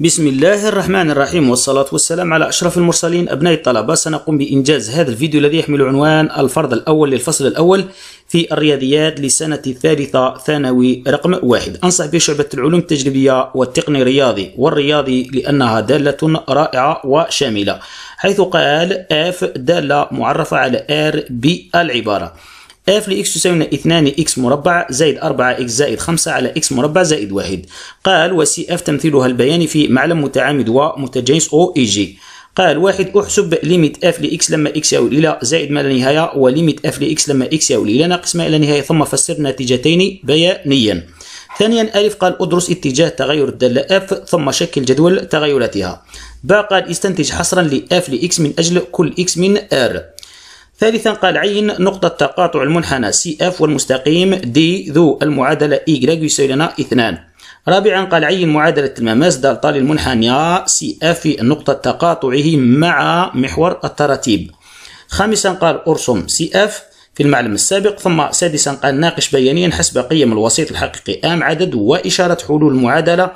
بسم الله الرحمن الرحيم والصلاة والسلام على أشرف المرسلين أبناء الطلبة سنقوم بإنجاز هذا الفيديو الذي يحمل عنوان الفرض الأول للفصل الأول في الرياضيات لسنة الثالثة ثانوي رقم واحد أنصح بشعبة العلوم التجريبية والتقني الرياضي والرياضي لأنها دالة رائعة وشاملة حيث قال F دالة معرفة على R بالعبارة اف لإكس تساوي 2 إكس مربع زائد 4 إكس زائد 5 على إكس مربع زائد 1 قال وسي اف تمثيلها البياني في معلم متعامد ومتجانس أو إي جي قال واحد احسب ليميت اف لاكس لما اكس يؤول الى زائد ما لا نهايه وليميت اف لاكس لما اكس يؤول الى ناقص ما لا نهايه ثم فسر نتيجتين بيانيا ثانيا ألف قال أدرس اتجاه تغير الدالة اف ثم شكل جدول تغيراتها ب قال استنتج حصرا لإف لإكس من أجل كل إكس من R ثالثا قال عين نقطة تقاطع المنحنى CF والمستقيم D ذو المعادلة Y يساوي لنا اثنان رابعا قال عين معادلة المماس دالتا للمنحنى CF في نقطة تقاطعه مع محور التراتيب خامسا قال ارسم CF في المعلم السابق ثم سادسا قال ناقش بيانيا حسب قيم الوسيط الحقيقي أم عدد وإشارة حلول المعادلة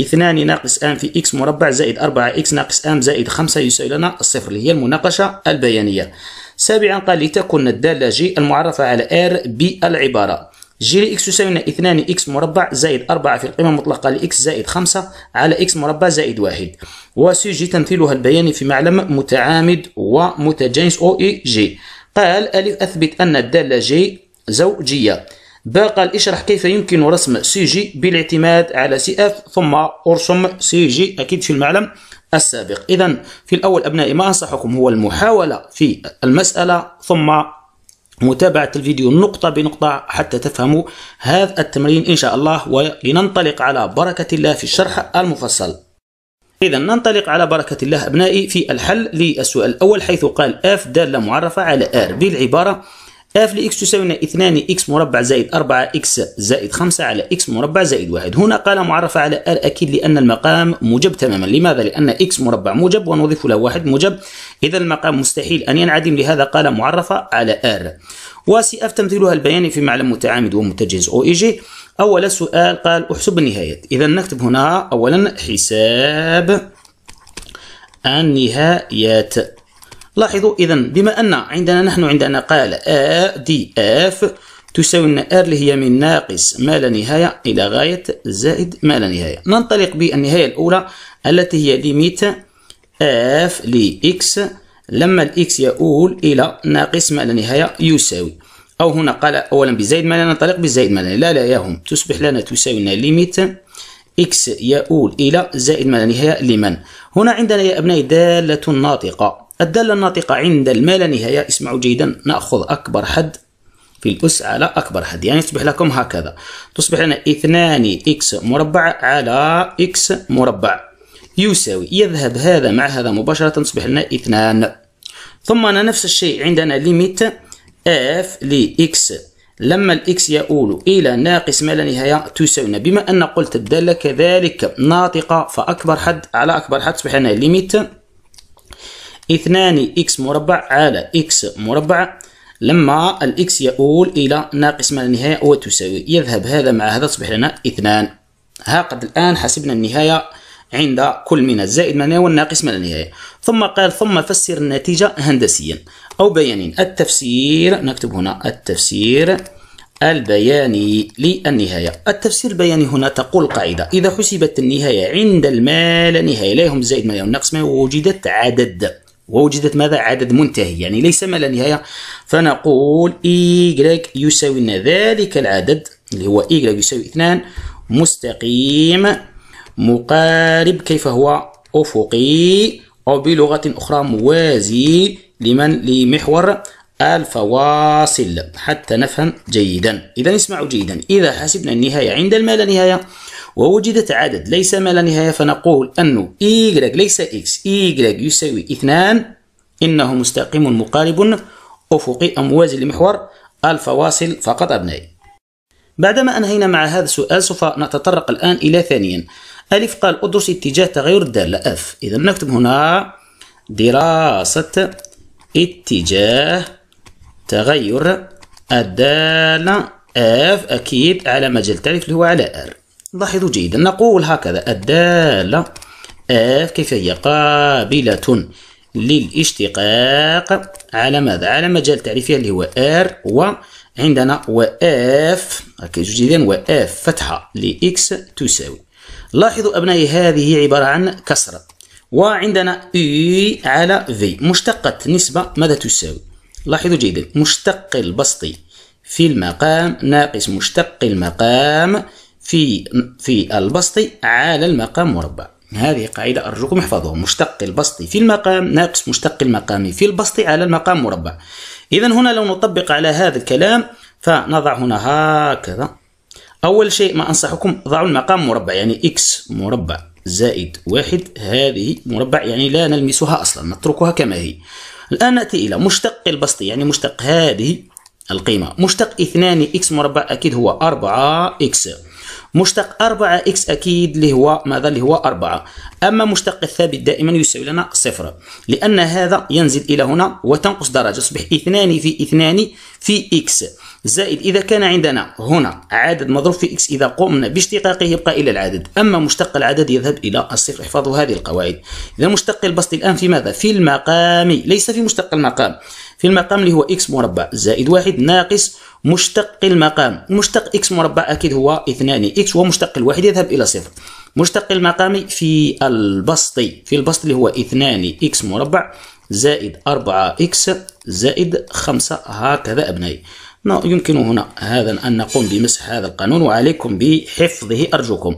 2 ناقص ام في اكس مربع زائد 4 اكس ناقص ام زائد 5 يساوي لنا الصفر اللي هي المناقشة البيانية سابعا قال لتكن الدالة جي المعرفة على R بالعبارة جي لإكس تساوينا 2 إكس مربع زائد 4 في القيمة المطلقة لإكس زائد 5 على إكس مربع زائد 1 وسيجي تمثيلها البياني في معلم متعامد ومتجانس أو إي جي قال ألف أثبت أن الدالة جي زوجية ب قال اشرح كيف يمكن رسم سي جي بالاعتماد على سي اف ثم ارسم سي جي اكيد في المعلم السابق إذا في الأول أبنائي ما أنصحكم هو المحاولة في المسألة ثم متابعة الفيديو نقطة بنقطة حتى تفهموا هذا التمرين إن شاء الله ولننطلق على بركة الله في الشرح المفصل إذا ننطلق على بركة الله أبنائي في الحل للسؤال الأول حيث قال F دالة معرفة على R بالعبارة اف لإكس تساوي 2 إكس مربع زائد 4 إكس زائد 5 على إكس مربع زائد 1 هنا قال معرفة على آر أكيد لأن المقام موجب تماما لماذا؟ لأن إكس مربع موجب ونضيف له واحد موجب إذا المقام مستحيل أن ينعدم لهذا قال معرفة على آر وسي اف تمثيلها البياني في معلم متعامد ومتجهز او اي جي اول سؤال قال احسب النهايات اذا نكتب هنا اولا حساب النهايات لاحظوا إذا بما أن عندنا نحن عندنا قال آ دي اف تساوي لنا ار اللي هي من ناقص ما لا نهاية إلى غاية زائد ما لا نهاية ننطلق بالنهاية الأولى التي هي ليميت اف لإكس لما الإكس يؤول إلى ناقص ما لا نهاية يساوي أو هنا قال أولا بزائد ما لا ننطلق بزائد ما لا لا لا يهم تصبح لنا تساوي لنا ليميت إكس يؤول إلى زائد ما لا نهاية لمن هنا عندنا يا أبنائي دالة ناطقة الدالة الناطقة عند الما لا نهاية اسمعوا جيدا نأخذ أكبر حد في الأس على أكبر حد يعني تصبح لكم هكذا تصبح لنا اثنان إكس مربع على إكس مربع يساوي يذهب هذا مع هذا مباشرة تصبح لنا اثنان ثم أنا نفس الشيء عندنا ليميت اف لإكس لما الإكس يؤول إلى ناقص ما لا نهاية تساوينا بما أن قلت الدالة كذلك ناطقة فأكبر حد على أكبر حد تصبح لنا ليميت اثنان إكس مربع على إكس مربع لما الإكس يؤول إلى ناقص ما لا نهايه وتساوي يذهب هذا مع هذا تصبح لنا اثنان ها قد الآن حسبنا النهاية عند كل من الزائد ما والناقص ما لا نهايه ثم قال ثم فسر النتيجة هندسيا أو بيانيا التفسير نكتب هنا التفسير البياني للنهاية التفسير البياني هنا تقول القاعدة إذا حسبت النهاية عند الما لا نهاية لا يهم الزائد ما والناقص ما وجدت عدد ووجدت ماذا عدد منتهي يعني ليس ما لا نهاية فنقول ايغريك e يساوي لنا ذلك العدد اللي هو ايغريك e يساوي اثنان مستقيم مقارب كيف هو أفقي أو بلغة أخرى موازي لمن لمحور الفواصل حتى نفهم جيدا إذا اسمعوا جيدا إذا حسبنا النهاية عند ما لا نهاية ووجدت عدد ليس ما لا نهاية فنقول أن y ليس x y يساوي اثنان إنه مستقيم مقارب أفقي أو موازي لمحور الفواصل فقط أبنائي بعدما أنهينا مع هذا السؤال سوف نتطرق الآن إلى ثانيا ألف قال أدرس اتجاه تغير الدالة اف إذا نكتب هنا دراسة اتجاه تغير الدالة اف أكيد على مجال تعرف اللي هو على R لاحظوا جيدا نقول هكذا الدالة اف كيف هي قابلة للاشتقاق على ماذا؟ على مجال تعريفها اللي هو ار وعندنا واف كيجوج اذا واف فتحة لإكس تساوي لاحظوا أبنائي هذه عبارة عن كسرة وعندنا اي e على في مشتقة نسبة ماذا تساوي؟ لاحظوا جيدا مشتق البسطي في المقام ناقص مشتق المقام في في البسط على المقام مربع هذه قاعدة أرجوكم احفظوها مشتق البسط في المقام ناقص مشتق المقام في البسط على المقام مربع إذا هنا لو نطبق على هذا الكلام فنضع هنا هكذا أول شيء ما أنصحكم ضعوا المقام مربع يعني إكس مربع زائد واحد هذه مربع يعني لا نلمسها أصلا نتركها كما هي الآن نأتي إلى مشتق البسط يعني مشتق هذه القيمة مشتق اثنان إكس مربع أكيد هو أربعة إكس مشتق 4 اكس اكيد اللي هو ماذا اللي هو 4 اما مشتق الثابت دائما يساوي لنا صفر لان هذا ينزل الى هنا وتنقص درجه يصبح اثنان في اثنان في اكس زائد اذا كان عندنا هنا عدد مضروب في اكس اذا قمنا باشتقاقه يبقى الى العدد اما مشتق العدد يذهب الى الصفر احفظوا هذه القواعد اذا مشتق البسط الان في ماذا في المقام ليس في مشتق المقام في المقام اللي هو إكس مربع زائد واحد ناقص مشتق المقام مشتق إكس مربع أكيد هو اثنان إكس ومشتق الواحد يذهب إلى صفر مشتق المقام في البسط في البسط اللي هو اثنان إكس مربع زائد أربعة إكس زائد خمسة هكذا أبنائي يمكن هنا هذا أن نقوم بمسح هذا القانون وعليكم بحفظه أرجوكم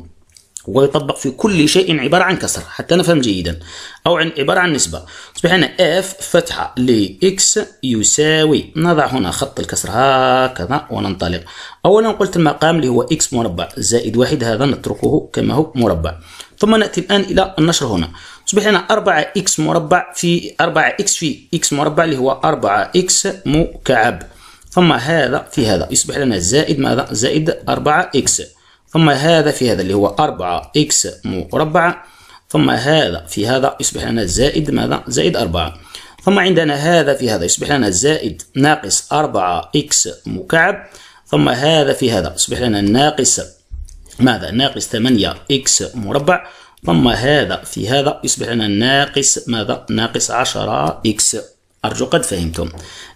ويطبق في كل شيء عبارة عن كسر حتى نفهم جيدا أو عن عبارة عن نسبة أصبح هنا F فتحة ل X يساوي نضع هنا خط الكسر هكذا وننطلق أولا قلت المقام اللي هو X مربع زائد واحد هذا نتركه كما هو مربع ثم نأتي الآن إلى النشر هنا أصبح هنا 4 X مربع في 4 X في X مربع اللي هو 4 X مكعب ثم هذا في هذا يصبح لنا زائد ماذا زائد 4 X ثم هذا في هذا اللي هو 4 إكس مربع ثم هذا في هذا يصبح لنا زائد ماذا زائد 4 ثم عندنا هذا في هذا يصبح لنا زائد ناقص 4 إكس مكعب ثم هذا في هذا يصبح لنا ناقص ماذا ناقص 8 إكس مربع ثم هذا في هذا يصبح لنا ناقص ماذا ناقص 10 إكس أرجو قد فهمتم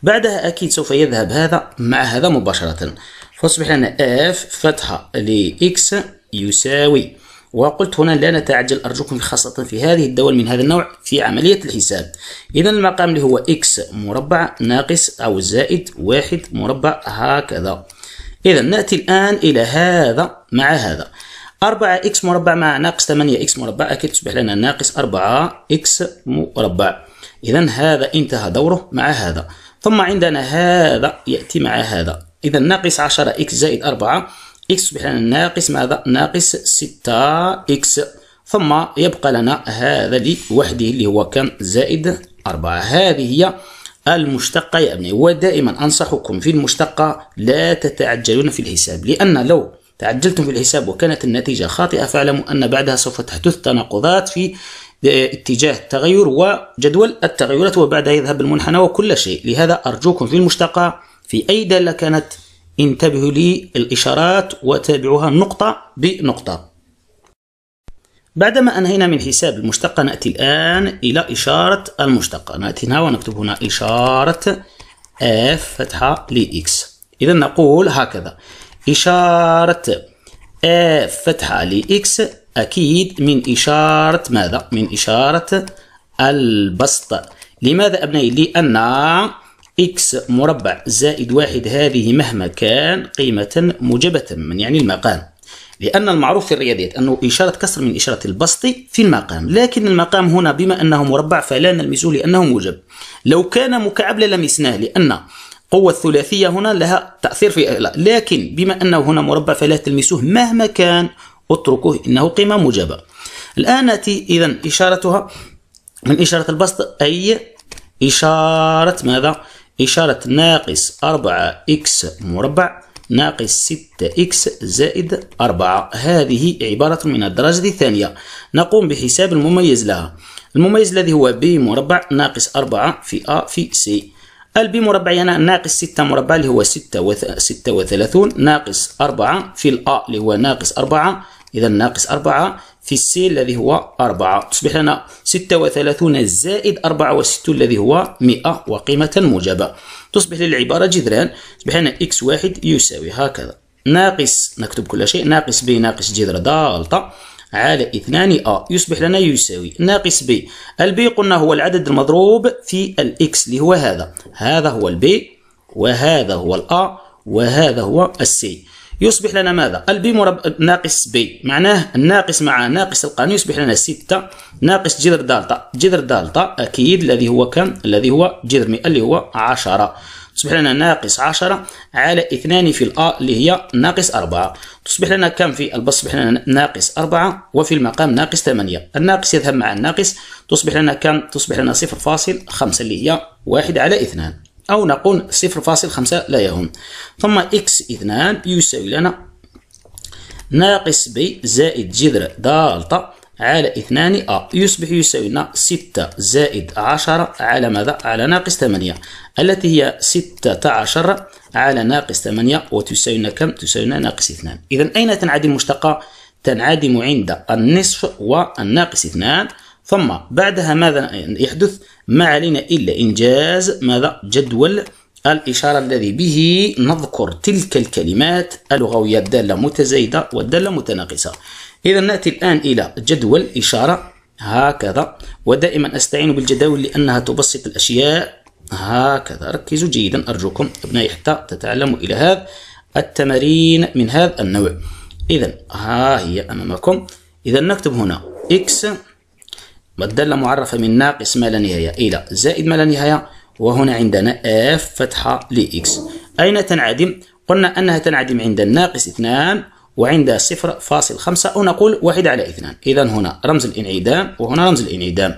بعدها أكيد سوف يذهب هذا مع هذا مباشرة فاصبح لنا اف فتحة لإكس يساوي وقلت هنا لا نتعجل أرجوكم خاصة في هذه الدول من هذا النوع في عملية الحساب إذا المقام اللي هو إكس مربع ناقص أو زائد واحد مربع هكذا إذا نأتي الآن إلى هذا مع هذا 4 إكس مربع مع ناقص 8 إكس مربع أكيد تصبح لنا ناقص 4 إكس مربع إذا هذا انتهى دوره مع هذا ثم عندنا هذا يأتي مع هذا إذا ناقص 10 إكس زائد 4 إكس تصبح لنا ناقص ماذا؟ ناقص 6 إكس ثم يبقى لنا هذا لوحده اللي هو كم زائد 4 هذه هي المشتقة يا أبنائي ودائما أنصحكم في المشتقة لا تتعجلون في الحساب لأن لو تعجلتم في الحساب وكانت النتيجة خاطئة فاعلموا أن بعدها سوف تحدث تناقضات في اتجاه التغير وجدول التغيرات وبعدها يذهب المنحنى وكل شيء لهذا أرجوكم في المشتقة في أي دالة كانت انتبهوا لي الإشارات وتابعوها نقطة بنقطة بعدما أنهينا من حساب المشتقة نأتي الآن إلى إشارة المشتقة نأتي هنا ونكتب هنا إشارة اف آه، فتحة X إذا نقول هكذا إشارة اف آه، فتحة X أكيد من إشارة ماذا؟ من إشارة البسط لماذا أبنائي؟ لأن إكس مربع زائد واحد هذه مهما كان قيمة موجبة من يعني المقام لأن المعروف في الرياضيات أنه إشارة كسر من إشارة البسط في المقام لكن المقام هنا بما أنه مربع فلا نلمسه لأنه موجب لو كان مكعب للمسناه لأن قوة الثلاثية هنا لها تأثير في لا. لكن بما أنه هنا مربع فلا تلمسوه مهما كان اتركوه إنه قيمة موجبة الآن نأتي إذا إشارتها من إشارة البسط أي إشارة ماذا إشارة ناقص 4x مربع ناقص 6x زائد 4 هذه عبارة من الدرجة الثانية نقوم بحساب المميز لها المميز الذي هو b مربع ناقص 4 في a في c البي مربع يعني ناقص 6 مربع اللي هو 36 ناقص 4 في الأ اللي هو ناقص 4 إذا ناقص 4 في السي الذي هو 4 تصبح لنا 36 زائد 64 الذي هو 100 وقيمة موجبة تصبح للعبارة جذران تصبح لنا x واحد يساوي هكذا ناقص نكتب كل شيء ناقص ب ناقص جذر دالتا على 2 أ يصبح لنا يساوي ناقص ب البي قلنا هو العدد المضروب في الإكس اللي هو هذا هذا هو البي وهذا هو الأ وهذا هو السي يصبح لنا ماذا البي مرب... ناقص بي معناه الناقص مع ناقص القانون يصبح لنا 6 ناقص جذر دالتا جذر دالتا اكيد الذي هو كم الذي هو جذر مئة اللي هو 10 تصبح لنا ناقص 10 على 2 في الأ اللي هي ناقص 4 تصبح لنا كم في البسط تصبح لنا ناقص 4 وفي المقام ناقص 8 الناقص يذهب مع الناقص تصبح لنا كم تصبح لنا 0.5 اللي هي 1 على 2 أو نقول 0.5 لا يهم ثم إكس اثنان يساوي لنا ناقص ب زائد جذر دالتا على اثنان أ يصبح يساوي لنا 6 زائد 10 على ماذا؟ على ناقص 8 التي هي 16 على ناقص 8 وتساوي لنا كم؟ تساوي لنا ناقص 2 إذا أين تنعدم المشتقة؟ تنعدم عند النصف والناقص 2 ثم بعدها ماذا يحدث؟ ما علينا إلا إنجاز ماذا جدول الإشارة الذي به نذكر تلك الكلمات اللغوية الدالة متزايدة والدالة متناقصة إذا نأتي الآن إلى جدول إشارة هكذا ودائما أستعين بالجداول لأنها تبسط الأشياء هكذا ركزوا جيدا أرجوكم أبنائي حتى تتعلموا إلى هذا التمارين من هذا النوع إذا ها هي أمامكم إذا نكتب هنا إكس الدالة معرفة من ناقص ما لا نهاية إلى إيه زائد ما لا نهاية وهنا عندنا اف فتحة لإكس أين تنعدم؟ قلنا أنها تنعدم عند الناقص 2 وعند 0.5 نقول 1 على 2 إذا هنا رمز الانعدام وهنا رمز الانعدام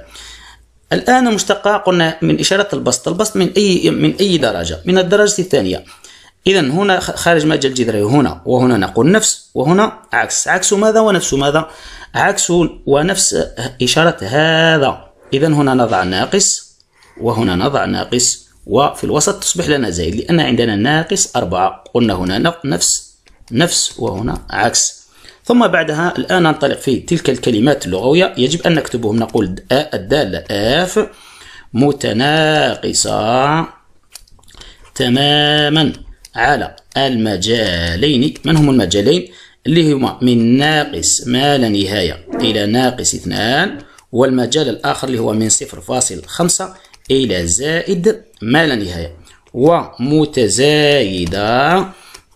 الآن مشتقة قلنا من إشارة البسط البسط من أي من أي درجة من الدرجة الثانية إذا هنا خارج مجال الجذري هنا وهنا نقول نفس وهنا عكس عكس ماذا ونفس ماذا عكس ونفس إشارة هذا إذا هنا نضع ناقص وهنا نضع ناقص وفي الوسط تصبح لنا زائد لأن عندنا ناقص أربعة قلنا هنا نفس نفس وهنا عكس ثم بعدها الآن ننطلق في تلك الكلمات اللغوية يجب أن نكتبهم نقول الدالة آف متناقصة تماما على المجالين من هم المجالين اللي هما من ناقص ما لا نهاية إلى ناقص اثنان والمجال الآخر اللي هو من صفر فاصل خمسة إلى زائد ما لا نهاية ومتزايدة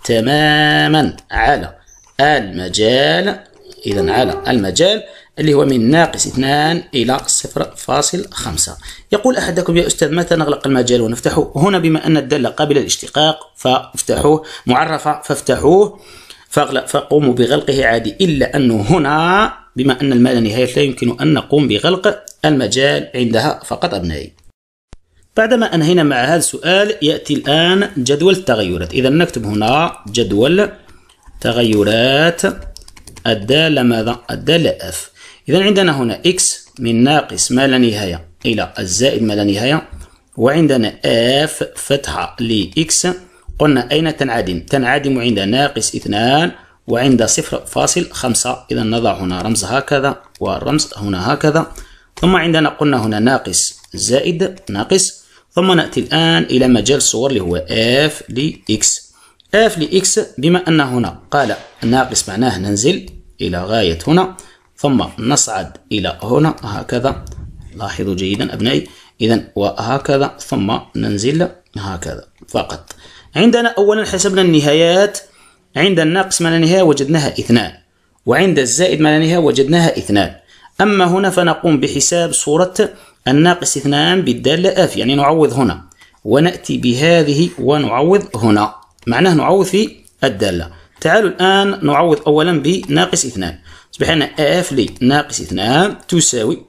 تماما على المجال إذا على المجال اللي هو من ناقص 2 إلى 0.5 يقول أحدكم يا أستاذ متى نغلق المجال ونفتحه هنا بما أن الدالة قابلة للاشتقاق فافتحوه معرفة فافتحوه فاغلق فقوموا بغلقه عادي إلا أنه هنا بما أن المال نهاية لا يمكن أن نقوم بغلق المجال عندها فقط أبنائي بعدما أنهينا مع هذا السؤال يأتي الآن جدول التغيرات إذا نكتب هنا جدول تغيرات الدالة ماذا؟ الدالة F إذا عندنا هنا إكس من ناقص ما لا نهاية إلى الزائد ما لا نهاية وعندنا اف فتحة لإكس قلنا أين تنعدم؟ تنعدم عند ناقص اثنان وعند صفر فاصل خمسة إذا نضع هنا رمز هكذا والرمز هنا هكذا ثم عندنا قلنا هنا ناقص زائد ناقص ثم نأتي الآن إلى مجال الصور اللي هو اف لإكس اف لإكس بما أن هنا قال ناقص معناه ننزل إلى غاية هنا ثم نصعد إلى هنا هكذا لاحظوا جيدا أبنائي إذا وهكذا ثم ننزل هكذا فقط عندنا أولا حسبنا النهايات عند الناقص معنى نهاية وجدناها اثنان وعند الزائد معنى نهاية وجدناها اثنان أما هنا فنقوم بحساب صورة الناقص اثنان بالدالة آف يعني نعوض هنا ونأتي بهذه ونعوض هنا معناه نعوض في الدالة تعالوا الآن نعوض أولا بناقص اثنان أصبح لنا اف لي ناقص اثنان تساوي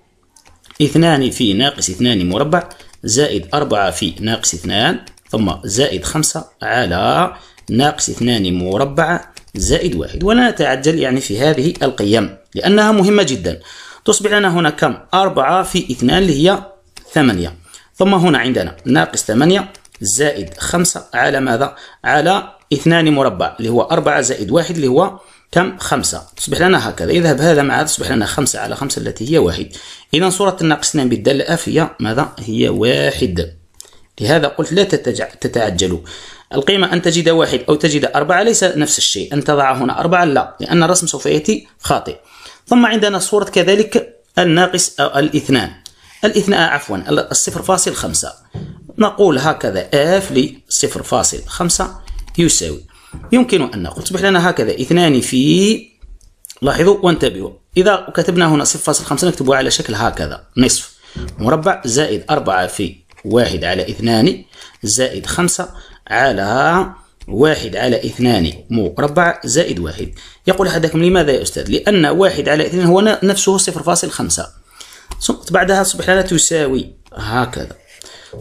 اثنان في ناقص اثنان مربع زائد أربعة في ناقص اثنان ثم زائد خمسة على ناقص اثنان مربع زائد واحد ولا نتعجل يعني في هذه القيم لأنها مهمة جدا تصبح لنا هنا كم أربعة في اثنان اللي هي ثمانية ثم هنا عندنا ناقص ثمانية زائد خمسة على ماذا؟ على اثنان مربع اللي هو أربعة زائد واحد اللي هو كم خمسة تصبح لنا هكذا يذهب هذا مع هذا تصبح لنا خمسة على خمسة التي هي واحد إذا صورة الناقص 2 نعم بالدالة اف هي ماذا هي واحد لهذا قلت لا تتعجلوا القيمة أن تجد واحد أو تجد أربعة ليس نفس الشيء أن تضع هنا أربعة لا لأن الرسم سوف يأتي خاطئ ثم عندنا صورة كذلك الناقص أو الاثنان الاثنان عفوا الصفر فاصل خمسة نقول هكذا اف لصفر فاصل خمسة يساوي يمكن أن نقول تصبح لنا هكذا اثنان في لاحظوا وانتبهوا إذا كتبنا هنا 0.5 نكتبه على شكل هكذا نصف مربع زائد 4 في 1 على 2 زائد 5 على واحد على اثنان مربع زائد واحد يقول أحدكم لماذا يا أستاذ لأن واحد على اثنان هو نفسه صفر فاصل خمسة بعدها تصبح لنا تساوي هكذا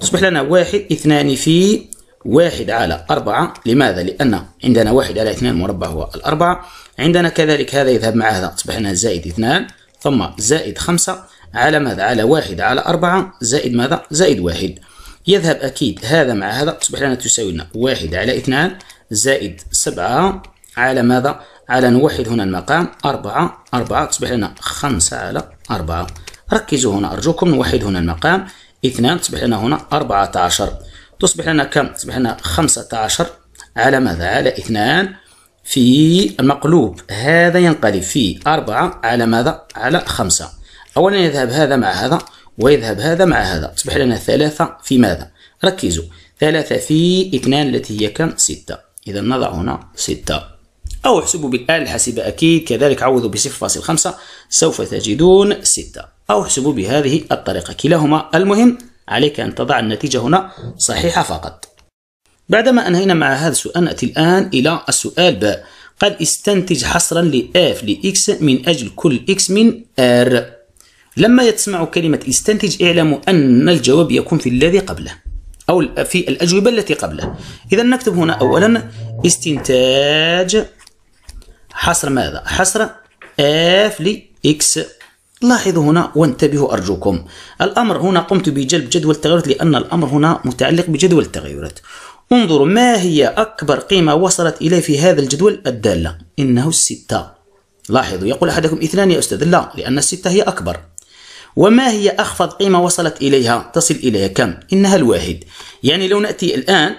تصبح لنا واحد اثنان في واحد على أربعة لماذا؟ لأن عندنا واحد على اثنان مربع هو الأربعة عندنا كذلك هذا يذهب مع هذا تصبح لنا زائد اثنان ثم زائد خمسة على ماذا؟ على واحد على أربعة زائد ماذا؟ زائد واحد يذهب أكيد هذا مع هذا تصبح لنا تساوي لنا واحد على اثنان زائد سبعة على ماذا؟ على نوحد هنا المقام أربعة أربعة تصبح لنا خمسة على أربعة ركزوا هنا أرجوكم نوحد هنا المقام اثنان تصبح لنا هنا أربعة عشر تصبح لنا كم تصبح لنا 15 على ماذا على 2 في مقلوب هذا ينقلب في أربعة على ماذا على خمسة أولا يذهب هذا مع هذا ويذهب هذا مع هذا تصبح لنا ثلاثة في ماذا ركزوا ثلاثة في اثنان التي هي كم ستة إذا نضع هنا ستة أو احسبوا بالآلة الحاسبة أكيد كذلك عوضوا بصفر فاصل خمسة سوف تجدون ستة أو احسبوا بهذه الطريقة كلاهما المهم عليك أن تضع النتيجة هنا صحيحة فقط بعدما أنهينا مع هذا السؤال نأتي الآن إلى السؤال باء قد استنتج حصرا لإف لإكس من أجل كل إكس من R لما يتسمع كلمة استنتج اعلموا أن الجواب يكون في الذي قبله أو في الأجوبة التي قبله إذا نكتب هنا أولا استنتاج حصر ماذا؟ حصر إف لإكس لاحظوا هنا وانتبهوا أرجوكم الأمر هنا قمت بجلب جدول التغيرات لأن الأمر هنا متعلق بجدول التغيرات انظروا ما هي أكبر قيمة وصلت إليه في هذا الجدول الدالة إنه الستة لاحظوا يقول أحدكم اثنان يا أستاذ لا لأن الستة هي أكبر وما هي أخفض قيمة وصلت إليها تصل إليها كم إنها الواحد يعني لو نأتي الآن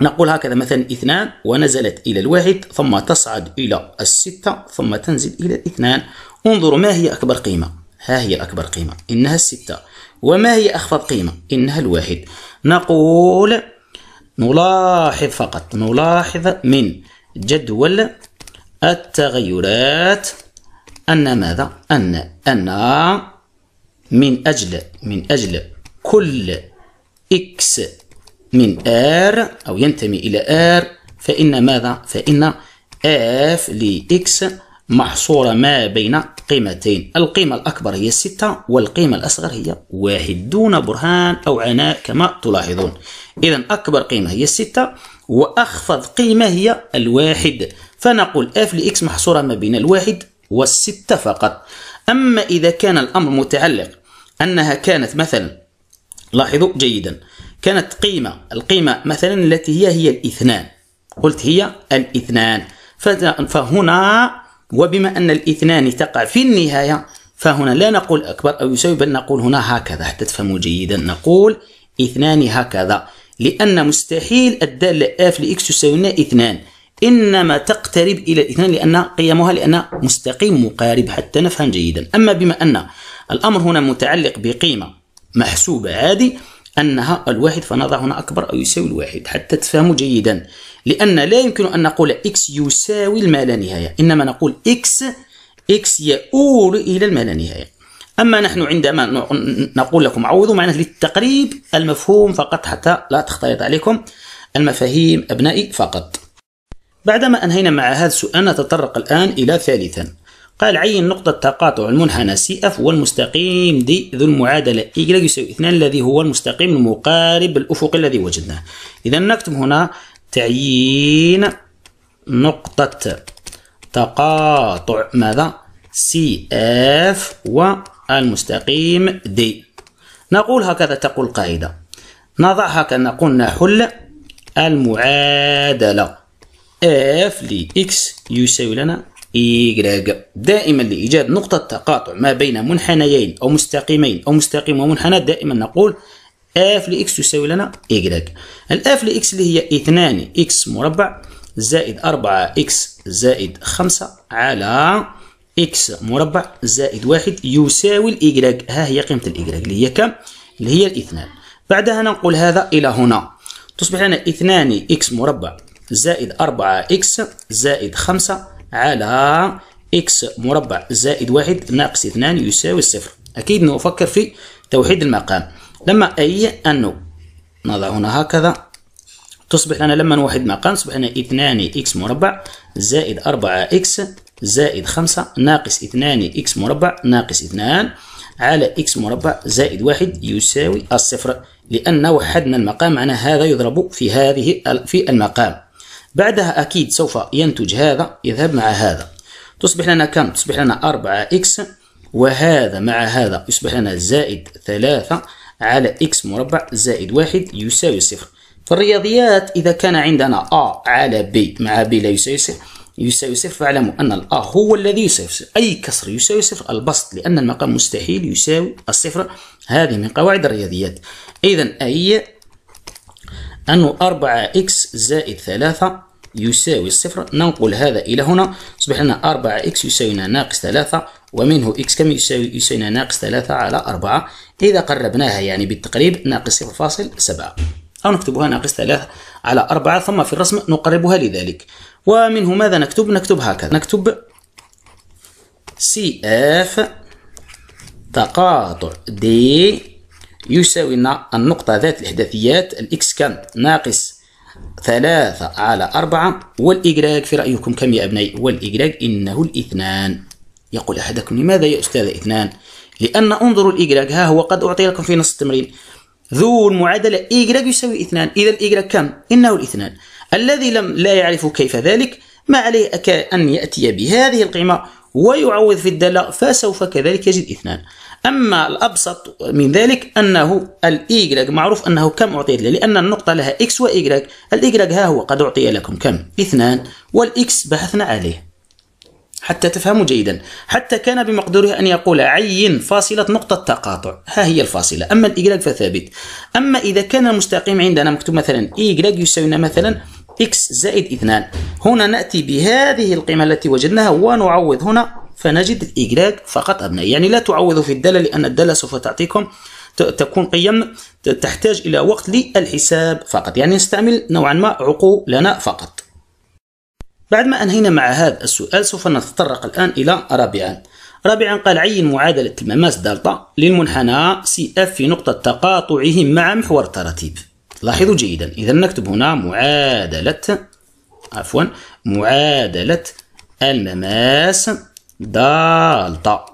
نقول هكذا مثلا اثنان ونزلت إلى الواحد ثم تصعد إلى الستة ثم تنزل إلى الاثنان انظروا ما هي أكبر قيمة ها هي أكبر قيمة إنها الستة وما هي أخفض قيمة إنها الواحد نقول نلاحظ فقط نلاحظ من جدول التغيرات أن ماذا أن أن من أجل من أجل كل إكس من آر أو ينتمي إلى آر فإن ماذا فإن اف لإكس محصورة ما بين قيمتين القيمة الأكبر هي 6 والقيمة الأصغر هي واحد دون برهان أو عناء كما تلاحظون إذا أكبر قيمة هي 6 وأخفض قيمة هي الواحد فنقول f لx محصورة ما بين الواحد والستة فقط أما إذا كان الأمر متعلق أنها كانت مثلا لاحظوا جيدا كانت قيمة القيمة مثلا التي هي هي الاثنان قلت هي الاثنان فهنا وبما أن الاثنان تقع في النهاية فهنا لا نقول أكبر أو يساوي بل نقول هنا هكذا حتى تفهموا جيدا نقول اثنان هكذا لأن مستحيل الدالة اف لإكس تساوي لنا اثنان إنما تقترب إلى الاثنان لأن قيمها لأن مستقيم مقارب حتى نفهم جيدا أما بما أن الأمر هنا متعلق بقيمة محسوبة عادي أنها الواحد فنضع هنا أكبر أو يساوي الواحد حتى تفهموا جيدا لأن لا يمكن أن نقول x يساوي الما لا نهاية إنما نقول x x يؤول إلى الما لا نهاية أما نحن عندما نقول لكم عوضوا معناه للتقريب المفهوم فقط حتى لا تختلط عليكم المفاهيم أبنائي فقط بعدما أنهينا مع هذا السؤال نتطرق الآن إلى ثالثا قال عين نقطة تقاطع المنحنى سي اف والمستقيم دي ذو المعادلة اي يساوي 2 الذي هو المستقيم المقارب الأفقي الذي وجدناه إذا نكتب هنا تعيين نقطة تقاطع ماذا سي اف والمستقيم دي نقول هكذا تقول القاعدة نضع هكذا نقول نحل المعادلة اف لإكس يساوي لنا y دائما لإيجاد نقطة تقاطع ما بين منحنيين أو مستقيمين أو مستقيم ومنحنى دائما نقول اف لاكس تساوي لنا ايجريك الاف لاكس اللي هي 2 اكس مربع زائد 4 اكس زائد 5 على اكس مربع زائد 1 يساوي الايجريك ها هي قيمه الايجريك اللي هي كم اللي هي الاثنان بعدها ننقل هذا الى هنا تصبح لنا 2 اكس مربع زائد 4 اكس زائد 5 على اكس مربع زائد 1 ناقص 2 يساوي 0 اكيد نفكر في توحيد المقام لما أي أنه نضع هنا هكذا تصبح لنا لما نوحد ما قام تصبح لنا 2 إكس مربع زائد 4 إكس زائد 5 ناقص 2 إكس مربع ناقص 2 على إكس مربع زائد 1 يساوي الصفر لأن وحدنا المقام معناه هذا يضرب في هذه في المقام بعدها أكيد سوف ينتج هذا يذهب مع هذا تصبح لنا كم؟ تصبح لنا 4 إكس وهذا مع هذا يصبح لنا زائد 3 على x مربع زائد واحد يساوي صفر في الرياضيات إذا كان عندنا a على b مع b لا يساوي صفر يساوي صفر فاعلموا أن الأ هو الذي يساوي صفر أي كسر يساوي صفر البسط لأن المقام مستحيل يساوي الصفر هذه من قواعد الرياضيات إذا أي أنه 4 4x زائد 3 يساوي الصفر ننقل هذا إلى هنا أصبح لنا 4x يساوينا ناقص 3 ومنه x كم يساوي يساوينا ناقص 3 على 4 إذا قربناها يعني بالتقريب ناقص 0.7 أو نكتبها ناقص 3 على 4 ثم في الرسم نقربها لذلك ومنه ماذا نكتب نكتب هكذا نكتب CF تقاطع D يساوي النقطة ذات الإحداثيات الإكس كان ناقص ثلاثة على أربعة والإجراج في رأيكم كم يا أبني والإجراج إنه الاثنان يقول أحدكم لماذا يا أستاذ اثنان لأن انظروا الإجراج ها هو قد أعطي لكم في نص التمرين ذو المعادلة إجراج يساوي اثنان إذا الإجراج كم إنه الاثنان الذي لم لا يعرف كيف ذلك ما عليه أن يأتي بهذه القيمة ويعوض في الدالة فسوف كذلك يجد اثنان أما الأبسط من ذلك أنه الإيجريك معروف أنه كم أعطيت لي لأن النقطة لها إكس وإيجريك الإيجريك ها هو قد أعطي لكم كم اثنان والإكس بحثنا عليه حتى تفهموا جيدا حتى كان بمقدوره أن يقول عين فاصلة نقطة تقاطع ها هي الفاصلة أما الإيجريك فثابت أما إذا كان المستقيم عندنا مكتوب مثلا إيجريك يساوينا مثلا إكس زائد اثنان هنا نأتي بهذه القيمة التي وجدناها ونعوض هنا فنجد الإجراج فقط أبنائي يعني لا تعوضوا في الدالة لأن الدالة سوف تعطيكم تكون قيم تحتاج إلى وقت للحساب فقط يعني نستعمل نوعا ما عقولنا فقط بعد ما أنهينا مع هذا السؤال سوف نتطرق الآن إلى رابعا رابعا قال عين معادلة المماس دالتا للمنحنى سي اف في نقطة تقاطعه مع محور التراتيب لاحظوا جيدا إذا نكتب هنا معادلة عفوا معادلة المماس دالتا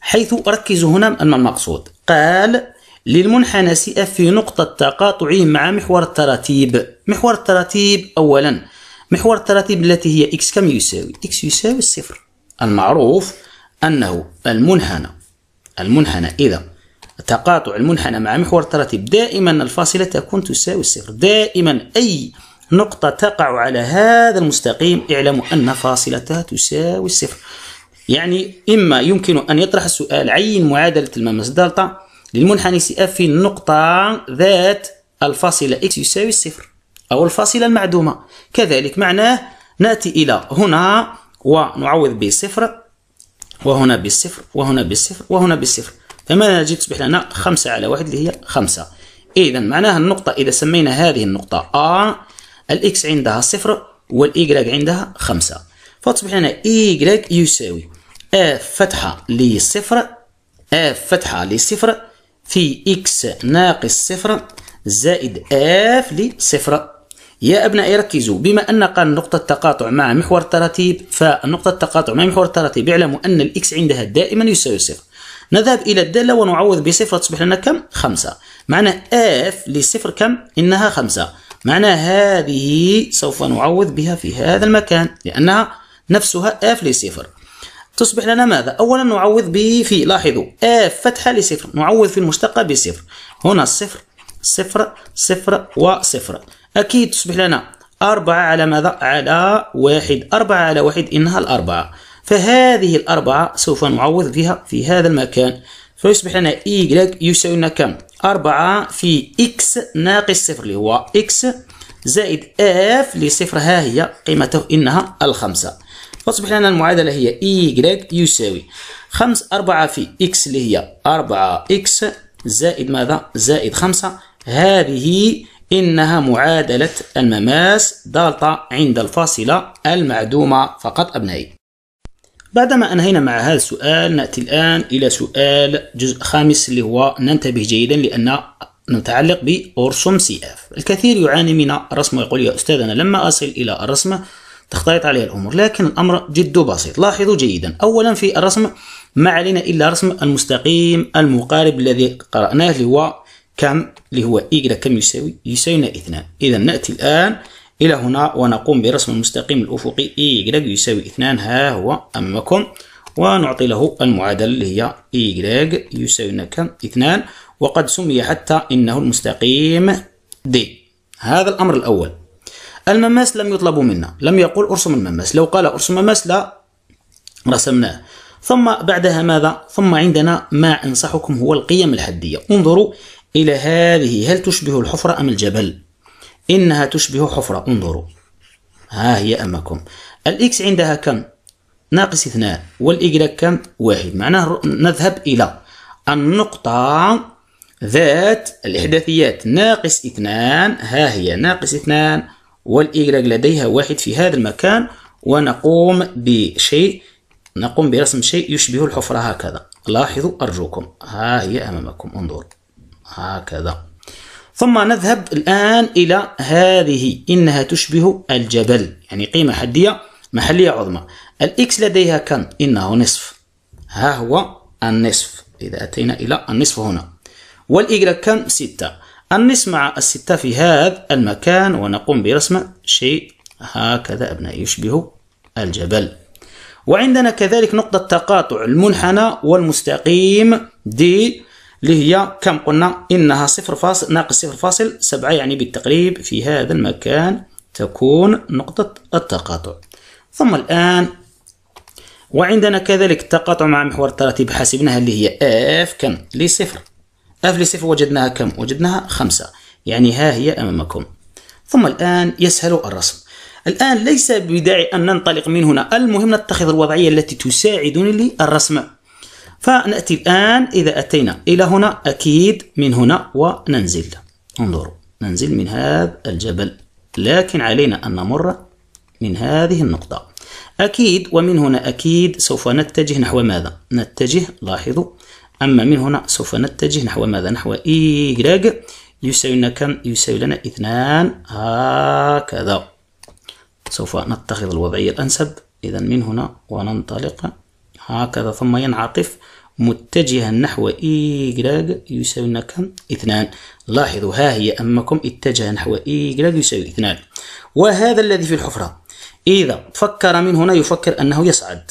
حيث أركز هنا أن المقصود قال للمنحنى سي اف في نقطة تقاطعه مع محور التراتيب محور التراتيب أولا محور التراتيب التي هي x كم يساوي x يساوي الصفر المعروف أنه المنحنى المنحنى إذا تقاطع المنحنى مع محور التراتيب دائما الفاصلة تكون تساوي الصفر دائما أي نقطة تقع على هذا المستقيم اعلموا أن فاصلتها تساوي الصفر يعني إما يمكن أن يطرح السؤال عين معادلة الممس دلتا للمنحنى سي اف في النقطة ذات الفاصلة اكس يساوي الصفر أو الفاصلة المعدومة كذلك معناه نأتي إلى هنا ونعوض بصفر وهنا بالصفر وهنا بالصفر وهنا بالصفر فما نجد تصبح لنا خمسة على واحد اللي هي خمسة إذا معناها النقطة إذا سمينا هذه النقطة A الاكس عندها صفر والايكغيك عندها خمسة فتصبح لنا ايكغيك يساوي اف فتحة لصفر اف فتحة لصفر في اكس ناقص صفر زائد اف لصفر يا أبنائي ركزوا بما أن قال نقطة تقاطع مع محور التراتيب فنقطة التقاطع مع محور التراتيب يعلم أن الإكس عندها دائما يساوي صفر نذهب إلى الدالة ونعوض بصفر تصبح لنا كم؟ خمسة معنى اف لصفر كم؟ إنها خمسة معنى هذه سوف نعوض بها في هذا المكان لأنها نفسها اف لصفر تصبح لنا ماذا؟ أولا نعوض به في لاحظوا اف فتحة لصفر نعوض في المشتقة بصفر هنا صفر صفر صفر وصفر أكيد تصبح لنا أربعة على ماذا؟ على واحد أربعة على واحد إنها الأربعة فهذه الأربعة سوف نعوض بها في هذا المكان فيصبح لنا y يساوي لنا كم؟ أربعة في إكس ناقص صفر اللي هو إكس زائد اف اللي صفر ها هي قيمته إنها الخمسة فأصبح لنا المعادلة هي إيكغيك يساوي خمس أربعة في إكس اللي هي أربعة إكس زائد ماذا زائد خمسة هذه إنها معادلة المماس دالتا عند الفاصلة المعدومة فقط أبنائي بعدما أنهينا مع هذا السؤال نأتي الآن إلى سؤال جزء خامس اللي هو ننتبه جيدا لأن نتعلق بأرسم سي اف الكثير يعاني من الرسم ويقول يا أستاذ أنا لما أصل إلى الرسمة تختلط عليها الأمور لكن الأمر جد بسيط لاحظوا جيدا أولا في الرسم ما علينا إلا رسم المستقيم المقارب الذي قرأناه اللي هو كم اللي هو إيجرا كم يساوي يساوينا اثنان إذا نأتي الآن إلى هنا ونقوم برسم المستقيم الأفقي Y e يساوي اثنان ها هو أمامكم ونعطي له المعادلة اللي هي Y e يساوي كم اثنان وقد سمي حتى إنه المستقيم دي هذا الأمر الأول المماس لم يطلب منا لم يقول ارسم المماس لو قال ارسم المماس لا رسمناه ثم بعدها ماذا ثم عندنا ما أنصحكم هو القيم الحدية انظروا إلى هذه هل تشبه الحفرة أم الجبل إنها تشبه حفرة انظروا ها هي أمامكم الإكس عندها كم؟ ناقص اثنان والإيكغيك كم؟ واحد معناه نذهب إلى النقطة ذات الإحداثيات ناقص اثنان ها هي ناقص اثنان والإيكغيك لديها واحد في هذا المكان ونقوم بشيء نقوم برسم شيء يشبه الحفرة هكذا لاحظوا أرجوكم ها هي أمامكم انظروا هكذا ثم نذهب الآن إلى هذه إنها تشبه الجبل يعني قيمة حدية محلية عظمى الإكس لديها كم؟ إنه نصف ها هو النصف إذا أتينا إلى النصف هنا والإجرة كم؟ ستة النصف مع الستة في هذا المكان ونقوم برسم شيء هكذا أبنائي يشبه الجبل وعندنا كذلك نقطة تقاطع المنحنى والمستقيم دي اللي هي كم قلنا إنها صفر فاصل ناقص صفر فاصل سبعة يعني بالتقريب في هذا المكان تكون نقطة التقاطع ثم الآن وعندنا كذلك التقاطع مع محور التراتيب حسبناها اللي هي اف كم لصفر اف لصفر وجدناها كم وجدناها خمسة يعني ها هي أمامكم ثم الآن يسهل الرسم الآن ليس بداعي أن ننطلق من هنا المهم نتخذ الوضعية التي تساعدني للرسم فنأتي الآن إذا أتينا إلى هنا أكيد من هنا وننزل انظروا ننزل من هذا الجبل لكن علينا أن نمر من هذه النقطة أكيد ومن هنا أكيد سوف نتجه نحو ماذا؟ نتجه لاحظوا أما من هنا سوف نتجه نحو ماذا؟ نحو Y يساوي لنا كم؟ يساوي لنا اثنان هكذا سوف نتخذ الوضعية الأنسب إذا من هنا وننطلق هكذا ثم ينعطف متجها نحو إيجراج يساوي كم؟ اثنان لاحظوا ها هي أمامكم اتجه نحو إيجراج يساوي اثنان وهذا الذي في الحفرة إذا فكر من هنا يفكر أنه يصعد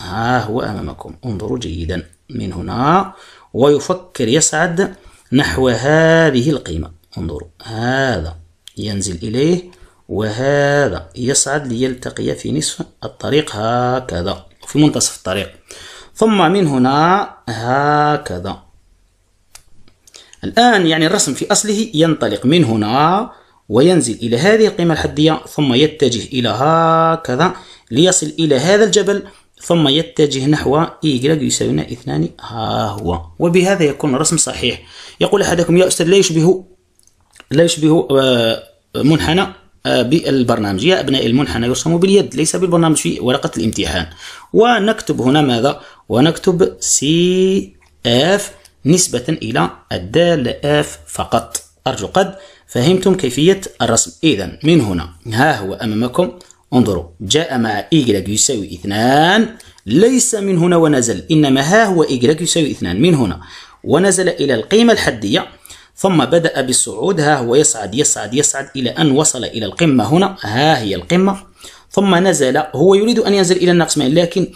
ها هو أمامكم انظروا جيدا من هنا ويفكر يصعد نحو هذه القيمة انظروا هذا ينزل إليه وهذا يصعد ليلتقي في نصف الطريق هكذا في منتصف الطريق ثم من هنا هكذا الآن يعني الرسم في أصله ينطلق من هنا وينزل إلى هذه القيمة الحدية ثم يتجه إلى هكذا ليصل إلى هذا الجبل ثم يتجه نحو إيجراج يساوينا اثنان ها هو وبهذا يكون الرسم صحيح يقول أحدكم يا أستاذ لا يشبه لا يشبه آه، منحنى بالبرنامج يا أبناء المنحنى يرسم باليد ليس بالبرنامج في ورقة الامتحان ونكتب هنا ماذا ونكتب سي اف نسبة إلى الدالة اف فقط أرجو قد فهمتم كيفية الرسم إذا من هنا ها هو أمامكم انظروا جاء مع إيجريك يساوي اثنان ليس من هنا ونزل إنما ها هو إيجريك يساوي اثنان من هنا ونزل إلى القيمة الحدية ثم بدأ بالصعود ها هو يصعد يصعد يصعد إلى أن وصل إلى القمة هنا ها هي القمة ثم نزل هو يريد أن ينزل إلى النقص مين لكن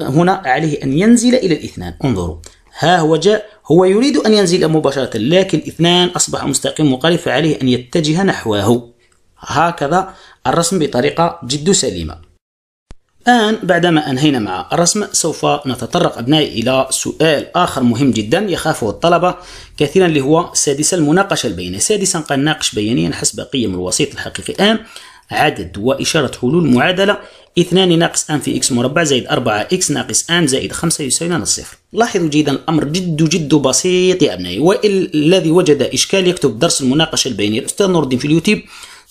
هنا عليه أن ينزل إلى الاثنان انظروا ها هو جاء هو يريد أن ينزل مباشرة لكن اثنان أصبح مستقيم مقارب فعليه أن يتجه نحوه هكذا الرسم بطريقة جد سليمة الآن بعدما أنهينا مع الرسم سوف نتطرق أبنائي إلى سؤال آخر مهم جدا يخافه الطلبة كثيرا اللي هو سادسا المناقشة البينية سادسا قد ناقش بيانيا حسب قيم الوسيط الحقيقي الآن عدد وإشارة حلول معادلة 2 ناقص آن في اكس مربع زائد 4 اكس ناقص آن زائد 5 يساوي الصفر لاحظوا جيدا الامر جد جد بسيط يا ابنائي والذي وجد اشكال يكتب درس المناقشه البينيه الاستاذ نور الدين في اليوتيوب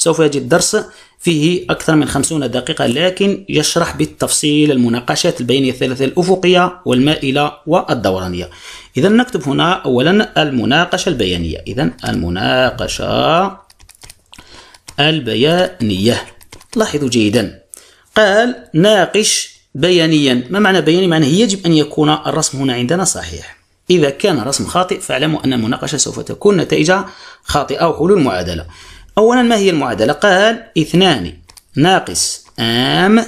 سوف يجد درس فيه أكثر من 50 دقيقة لكن يشرح بالتفصيل المناقشات البينية الثلاثة الأفقية والمائلة والدورانية إذا نكتب هنا أولا المناقشة البيانية إذا المناقشة البيانية لاحظوا جيدا قال ناقش بيانيا ما معنى بياني معنى يجب أن يكون الرسم هنا عندنا صحيح إذا كان رسم خاطئ فاعلموا أن المناقشة سوف تكون نتائج خاطئة وحلول معادلة أولا ما هي المعادلة؟ قال اثنان ناقص آم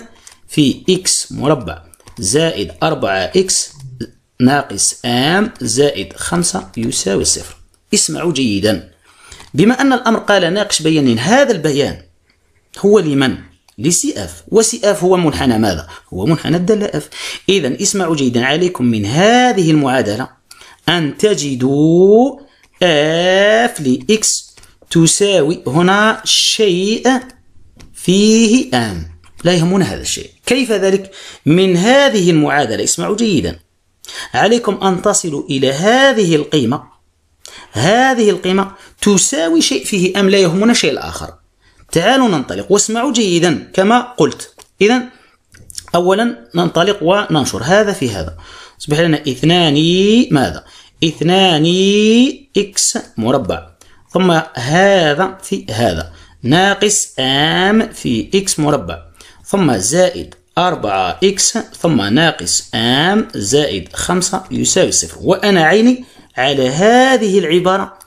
في إكس مربع زائد أربعة إكس ناقص آم زائد خمسة يساوي صفر اسمعوا جيدا بما أن الأمر قال ناقش بيانين هذا البيان هو لمن؟ لسي اف وسي اف هو منحنى ماذا؟ هو منحنى الدالة اف إذا اسمعوا جيدا عليكم من هذه المعادلة أن تجدوا اف لإكس تساوي هنا شيء فيه ام لا يهمنا هذا الشيء كيف ذلك؟ من هذه المعادلة اسمعوا جيدا عليكم أن تصلوا إلى هذه القيمة هذه القيمة تساوي شيء فيه أم لا يهمنا شيء الآخر تعالوا ننطلق واسمعوا جيدا كما قلت إذا أولا ننطلق وننشر هذا في هذا أصبح لنا اثنان ماذا؟ اثنان إكس مربع ثم هذا في هذا ناقص ام في اكس مربع ثم زائد 4 اكس ثم ناقص ام زائد 5 يساوي صفر وانا عيني على هذه العباره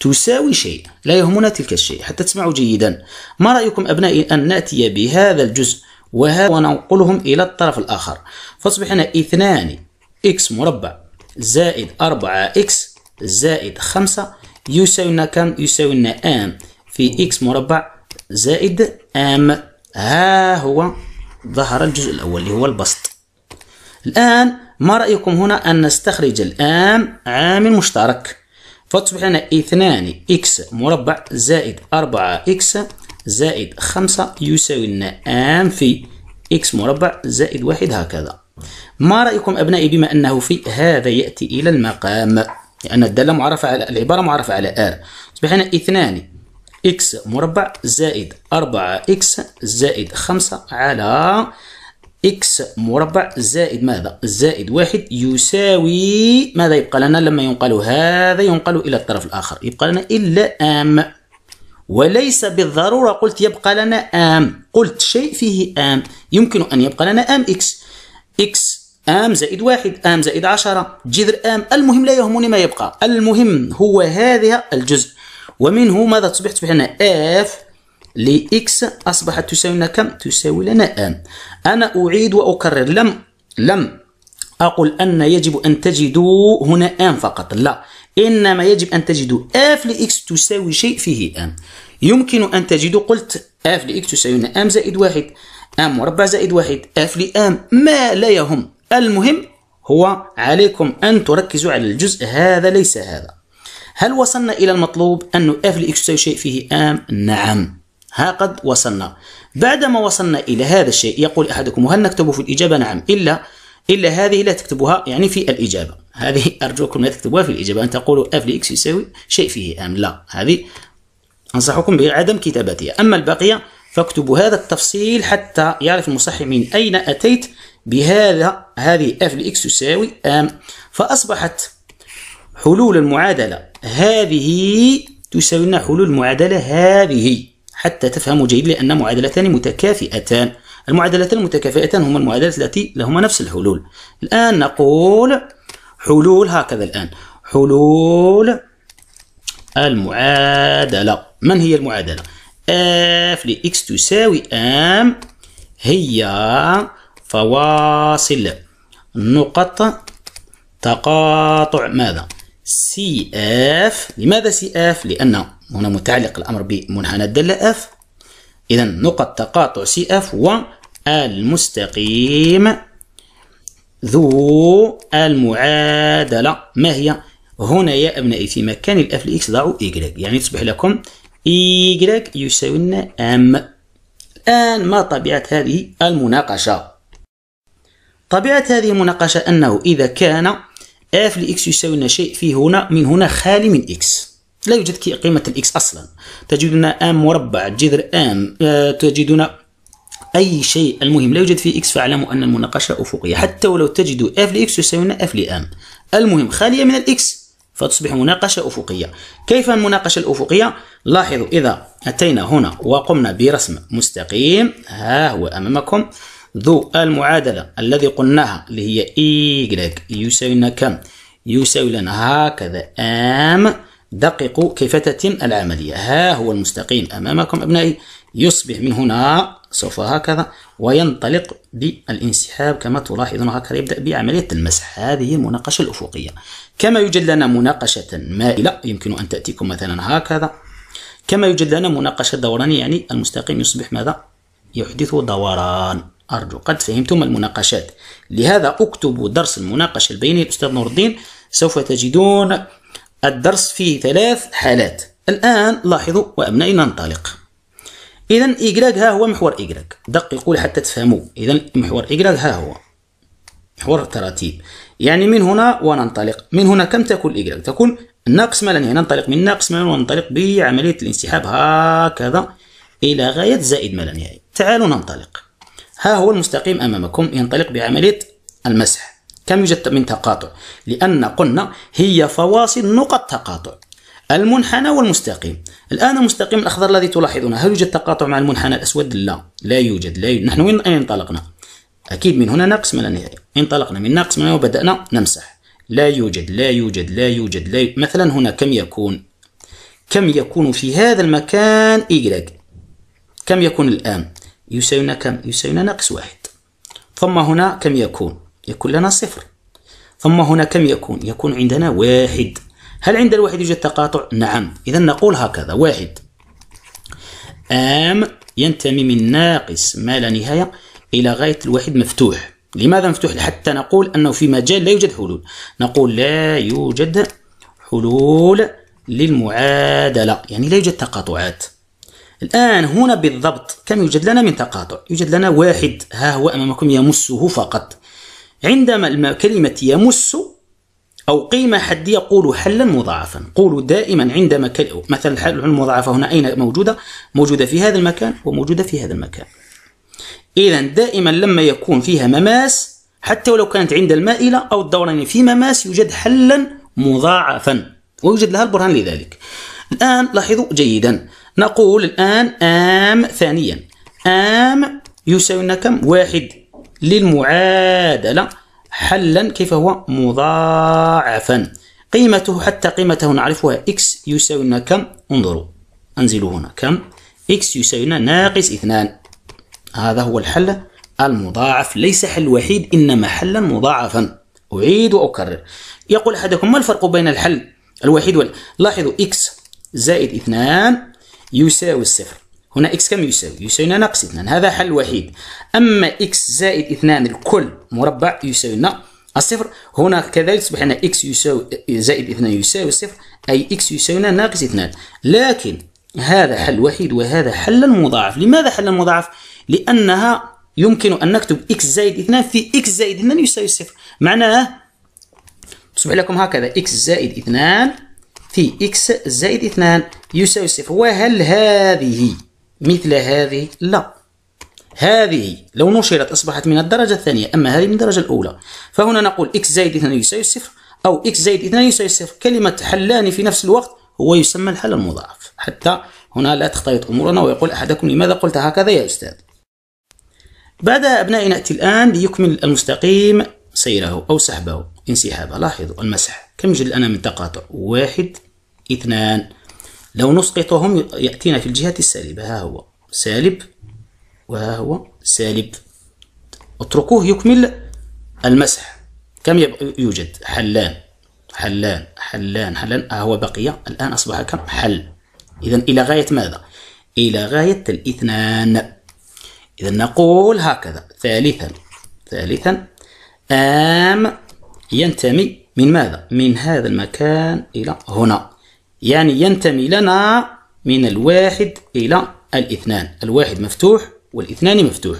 تساوي شيء لا يهمنا تلك الشيء حتى تسمعوا جيدا ما رأيكم أبنائي أن نأتي بهذا الجزء وهذا وننقلهم إلى الطرف الآخر فاصبح هنا 2 x مربع زائد 4 x زائد 5 يساوي لنا كم يساوي لنا ام في اكس مربع زائد ام ها هو ظهر الجزء الاول اللي هو البسط الان ما رايكم هنا ان نستخرج الام عامل مشترك فتصبح لنا 2 اكس مربع زائد 4 اكس زائد 5 يساوي لنا ام في اكس مربع زائد واحد هكذا ما رأيكم أبنائي بما أنه في هذا يأتي إلى المقام لأن الدالة معرفة على العبارة معرفة على R أصبح هنا اثنان إكس مربع زائد أربعة إكس زائد خمسة على إكس مربع زائد ماذا؟ زائد واحد يساوي ماذا يبقى لنا لما ينقل هذا ينقل إلى الطرف الآخر يبقى لنا إلا أم وليس بالضرورة قلت يبقى لنا آم قلت شيء فيه آم يمكن أن يبقى لنا آم إكس إكس ام زائد واحد ام زائد عشرة جذر ام المهم لا يهمني ما يبقى المهم هو هذا الجزء ومنه ماذا تصبح تصبح لنا اف لإكس أصبحت تساوي لنا كم؟ تساوي لنا آن أنا أعيد وأكرر لم لم أقل أن يجب أن تجدوا هنا آن فقط لا إنما يجب أن تجدوا اف لإكس تساوي شيء فيه آن يمكن أن تجدوا قلت اف لإكس تساوي لنا آم زائد واحد آم مربع زائد واحد اف لآم ما لا يهم المهم هو عليكم أن تركزوا على الجزء هذا ليس هذا هل وصلنا إلى المطلوب أن اف لإكس تساوي شيء فيه آم؟ نعم ها قد وصلنا بعدما وصلنا إلى هذا الشيء يقول أحدكم وهل نكتب في الإجابة نعم إلا إلا هذه لا تكتبها يعني في الإجابة هذه أرجوكم لا تكتبوها في الإجابة أن تقولوا اف لإكس يساوي شيء فيه آم لا هذه أنصحكم بعدم كتابتها أما البقية فاكتبوا هذا التفصيل حتى يعرف المصحح من أين أتيت بهذا هذه اف لإكس تساوي ام فأصبحت حلول المعادلة هذه تساوي لنا حلول المعادلة هذه حتى تفهموا جيد لأن معادلتان متكافئتان المعادلتان المتكافئتان هما المعادلات التي لهما نفس الحلول الآن نقول حلول هكذا الآن حلول المعادلة من هي المعادلة؟ f لإكس تساوي ام هي فواصل نقط تقاطع ماذا سي اف لماذا سي اف لأن هنا متعلق الأمر بمنحنى الدالة اف إذا نقط تقاطع سي اف المستقيم ذو المعادلة ما هي هنا يا أبنائي في مكان الأف لإكس ضعوا إيكغيك يعني تصبح لكم إيكغيك يساوي لنا أم الآن ما طبيعة هذه المناقشة طبيعة هذه المناقشة أنه إذا كان f لx يساوي لنا شيء في هنا من هنا خالي من x لا يوجد قيمة الإكس أصلا تجدنا m مربع جذر m آه، تجدنا أي شيء المهم لا يوجد فيه إكس فاعلموا أن المناقشة أفقية حتى ولو تجدوا اف لإكس يساوي اف لام المهم خالية من الإكس فتصبح مناقشة أفقية كيف المناقشة الأفقية؟ لاحظوا إذا أتينا هنا وقمنا برسم مستقيم ها هو أمامكم ذو المعادلة الذي قلناها اللي هي إيجريك e يساوي لنا كم؟ يساوي لنا هكذا أم دققوا كيف تتم العملية ها هو المستقيم أمامكم أبنائي يصبح من هنا سوف هكذا وينطلق بالانسحاب كما تلاحظون هكذا يبدأ بعملية المسح هذه المناقشة الأفقية كما يوجد لنا مناقشة مائلة يمكن أن تأتيكم مثلا هكذا كما يوجد لنا مناقشة دورانية يعني المستقيم يصبح ماذا؟ يحدث دوران أرجو قد فهمتم المناقشات لهذا اكتبوا درس المناقشة البينية الأستاذ نور الدين سوف تجدون الدرس فيه ثلاث حالات الآن لاحظوا وأبنائي ننطلق إذا إيكراك ها هو محور إيكراك دققوا حتى تفهموا إذا محور إيكراك ها هو محور التراتيب يعني من هنا وننطلق من هنا كم تكون إيكراك تكون ناقص مالا يعني ننطلق من ناقص مالا يعني. وننطلق بعملية الانسحاب هكذا إلى غاية زائد مالا يعني تعالوا ننطلق ها هو المستقيم أمامكم ينطلق بعملية المسح كم يوجد من تقاطع لأن قلنا هي فواصل نقط تقاطع المنحنى والمستقيم الآن المستقيم الأخضر الذي تلاحظونه هل يوجد تقاطع مع المنحنى الأسود لا لا يوجد لا يوجد. نحن وين انطلقنا أكيد من هنا ناقص من النهاية انطلقنا من ناقص من وبدأنا نمسح لا يوجد لا يوجد لا يوجد لا يوجد. مثلا هنا كم يكون كم يكون في هذا المكان y كم يكون الآن يساوينا كم يساوينا ناقص واحد ثم هنا كم يكون يكون لنا صفر ثم هنا كم يكون يكون عندنا واحد هل عند الواحد يوجد تقاطع نعم إذا نقول هكذا واحد آم ينتمي من ناقص ما لا نهاية إلى غاية الواحد مفتوح لماذا مفتوح حتى نقول أنه في مجال لا يوجد حلول نقول لا يوجد حلول للمعادلة يعني لا يوجد تقاطعات الآن هنا بالضبط كم يوجد لنا من تقاطع يوجد لنا واحد ها هو أمامكم يمسه فقط عندما كلمة يمس أو قيمة حدية قولوا حلا مضاعفا قولوا دائما عندما مثلا الحل المضاعفة هنا أين موجودة موجودة في هذا المكان وموجودة في هذا المكان إذا دائما لما يكون فيها مماس حتى ولو كانت عند المائلة أو الدوران في مماس يوجد حلا مضاعفا ويوجد لها البرهان لذلك الآن لاحظوا جيدا نقول الآن آم ثانيا آم يساوي كم؟ واحد للمعادلة حلا كيف هو؟ مضاعفا قيمته حتى قيمته نعرفها x يساوي لنا كم؟ انظروا أنزلوا هنا كم؟ x يساوي لنا ناقص اثنان هذا هو الحل المضاعف ليس حل وحيد إنما حلا مضاعفا أعيد وأكرر يقول أحدكم ما الفرق بين الحل الوحيد وال... لاحظوا x زائد اثنان يساوي الصفر هنا إكس كم يساوي؟ يساوي ناقص 2 هذا حل وحيد أما إكس زائد 2 الكل مربع يساوي لنا الصفر هنا كذلك تصبح لنا إكس يساوي زائد 2 يساوي الصفر أي إكس يساوي لنا ناقص 2 لكن هذا حل وحيد وهذا حل مضاعف لماذا حل مضاعف؟ لأنها يمكن أن نكتب إكس زائد 2 في إكس زائد 2 يساوي الصفر معناه تصبح لكم هكذا إكس زائد 2 في إكس زائد اثنان يساوي صفر وهل هذه مثل هذه؟ لا هذه لو نشرت أصبحت من الدرجة الثانية أما هذه من الدرجة الأولى فهنا نقول إكس زائد اثنان يساوي صفر أو إكس زائد اثنان يساوي صفر كلمة حلان في نفس الوقت هو يسمى الحل المضاعف حتى هنا لا تختلط أمورنا ويقول أحدكم لماذا قلت هكذا يا أستاذ بعد أبنائي نأتي الآن ليكمل المستقيم سيره أو سحبه انسحابة لاحظوا المسح كم يوجد لنا من تقاطع واحد اثنان لو نسقطهم يأتينا في الجهة السالبة ها هو سالب وها هو سالب اتركوه يكمل المسح كم يوجد حلان حلان حلان حلان ها هو بقية الآن أصبح كم حل إذا إلى غاية ماذا إلى غاية الاثنان إذا نقول هكذا ثالثا ثالثا آم ينتمي من ماذا؟ من هذا المكان إلى هنا يعني ينتمي لنا من الواحد إلى الاثنان الواحد مفتوح والاثنان مفتوح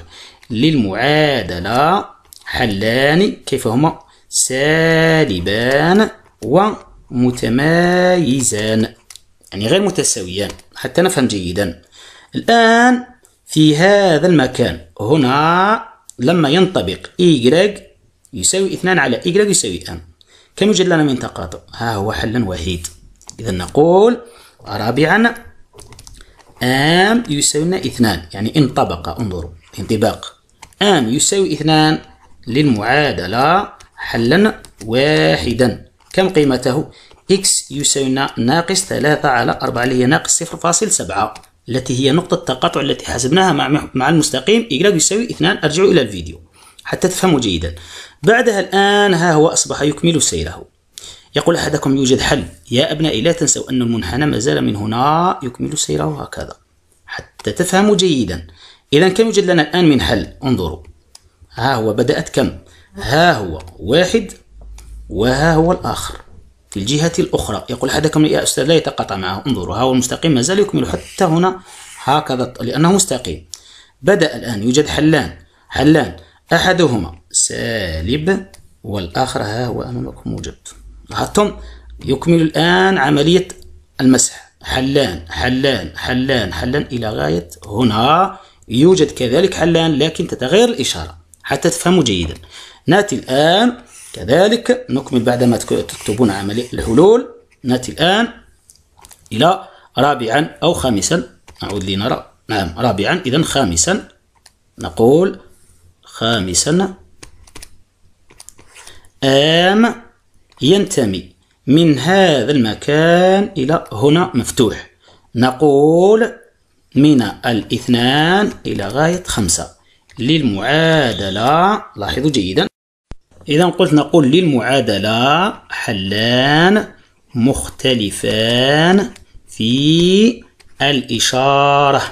للمعادلة حلان كيف هما سالبان ومتمايزان يعني غير متساويان حتى نفهم جيدا الآن في هذا المكان هنا لما ينطبق إيجريك يساوي 2 على إيكغيك يساوي أن كم يوجد لنا من تقاطع؟ ها هو حل وحيد إذا نقول رابعا آم يساوي لنا اثنان يعني انطبق انظروا انطباق آم يساوي اثنان للمعادلة حلا واحدا كم قيمته؟ إكس يساوي لنا ناقص ثلاثة على أربعة اللي هي ناقص صفر فاصل سبعة التي هي نقطة التقاطع التي حسبناها مع مع المستقيم إيكغيك يساوي اثنان ارجعوا إلى الفيديو حتى تفهموا جيدا بعدها الآن ها هو أصبح يكمل سيره يقول أحدكم يوجد حل يا أبنائي لا تنسوا أن المنحنى ما زال من هنا يكمل سيره هكذا حتى تفهموا جيدا إذا كم يوجد لنا الآن من حل انظروا ها هو بدأت كم ها هو واحد وها هو الآخر في الجهة الأخرى يقول أحدكم يا أستاذ لا يتقاطع معه انظروا ها هو المستقيم ما زال يكمل حتى هنا هكذا لأنه مستقيم بدأ الآن يوجد حلان حلان أحدهما سالب والآخر ها هو أمامكم موجب لاحظتم يكمل الآن عملية المسح حلان حلان حلان حلان إلى غاية هنا يوجد كذلك حلان لكن تتغير الإشارة حتى تفهموا جيدا نأتي الآن كذلك نكمل بعدما تكتبون عملية الحلول نأتي الآن إلى رابعا أو خامسا نعود لنرى نعم رابعا إذا خامسا نقول خامسا آم ينتمي من هذا المكان إلى هنا مفتوح نقول من الاثنان إلى غاية خمسة للمعادلة لاحظوا جيدا إذا قلت نقول للمعادلة حلان مختلفان في الإشارة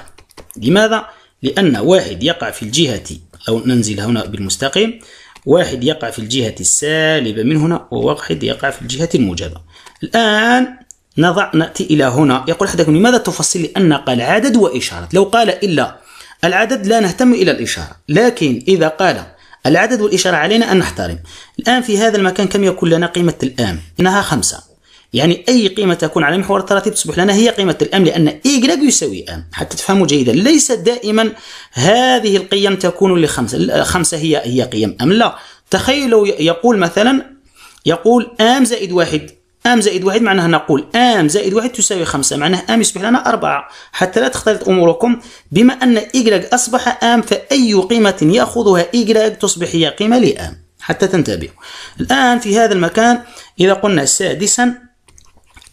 لماذا؟ لأن واحد يقع في الجهة لو ننزل هنا بالمستقيم واحد يقع في الجهة السالبة من هنا وواحد يقع في الجهة الموجبة الآن نضع نأتي إلى هنا يقول أحدكم لماذا تفصل لأن قال عدد وإشارة لو قال إلا العدد لا نهتم إلى الإشارة لكن إذا قال العدد والإشارة علينا أن نحترم الآن في هذا المكان كم يكون لنا قيمة الآن إنها خمسة يعني أي قيمة تكون على محور التراتب تصبح لنا هي قيمة الأم لأن إي يساوي أم حتى تفهموا جيدا ليس دائما هذه القيم تكون لخمسة خمسة هي هي قيم أم لا تخيلوا يقول مثلا يقول أم زائد واحد ام زائد واحد معناها نقول ام زائد واحد تساوي خمسة معناها ام يصبح لنا أربعة حتى لا تختلط اموركم بما ان ايجراج اصبح ام فاي قيمه ياخذها ايجراج تصبح هي قيمه لام حتى تنتبهوا الان في هذا المكان اذا قلنا سادسا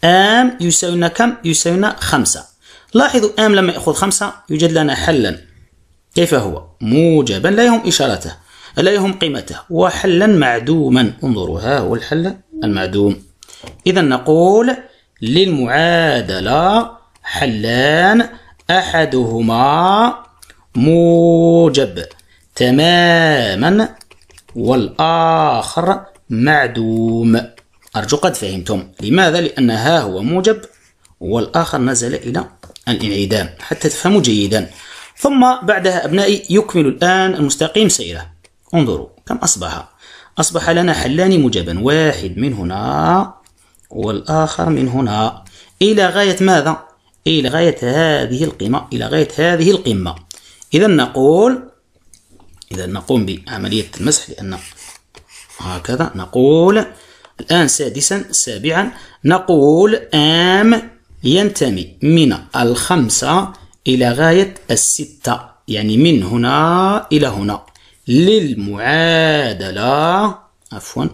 ام يساوينا كم؟ يساوينا خمسة لاحظوا ام لما يأخذ خمسة يوجد لنا حلا كيف هو؟ موجبا لا يهم إشارته لا يهم قيمته وحلا معدوما انظروا ها هو الحل المعدوم إذا نقول للمعادلة حلان أحدهما موجب تماما والآخر معدوم أرجو قد فهمتم لماذا لأن ها هو موجب والآخر نزل إلى الانعدام حتى تفهموا جيدا ثم بعدها أبنائي يكمل الآن المستقيم سيره انظروا كم أصبح أصبح لنا حلان موجبا واحد من هنا والآخر من هنا إلى غاية ماذا؟ إلى غاية هذه القمة إلى غاية هذه القمة إذا نقول إذا نقوم بعملية المسح لأن هكذا نقول الآن سادسا سابعا نقول آم ينتمي من الخمسة إلى غاية الستة يعني من هنا إلى هنا للمعادلة عفوا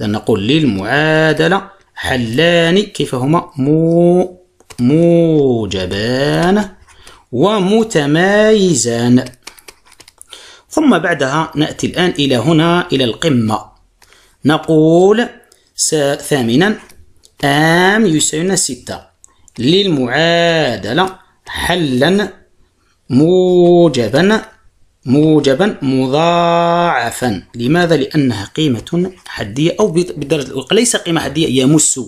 إذا نقول للمعادلة حلان كيف هما مو موجبان ومتمايزان ثم بعدها نأتي الآن إلى هنا إلى القمة نقول ثامنا آم يساوينا ستة للمعادلة حلا موجبا موجبا مضاعفا لماذا لأنها قيمة حدية أو بالدرجة ليس قيمة حدية يمس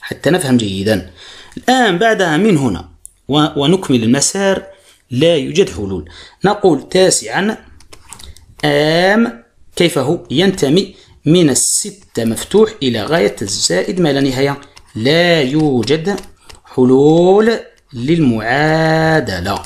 حتى نفهم جيدا الآن بعدها من هنا ونكمل المسار لا يوجد حلول نقول تاسعا آم كيف هو ينتمي من الستة مفتوح إلى غاية الزائد ما لا نهاية لا يوجد حلول للمعادلة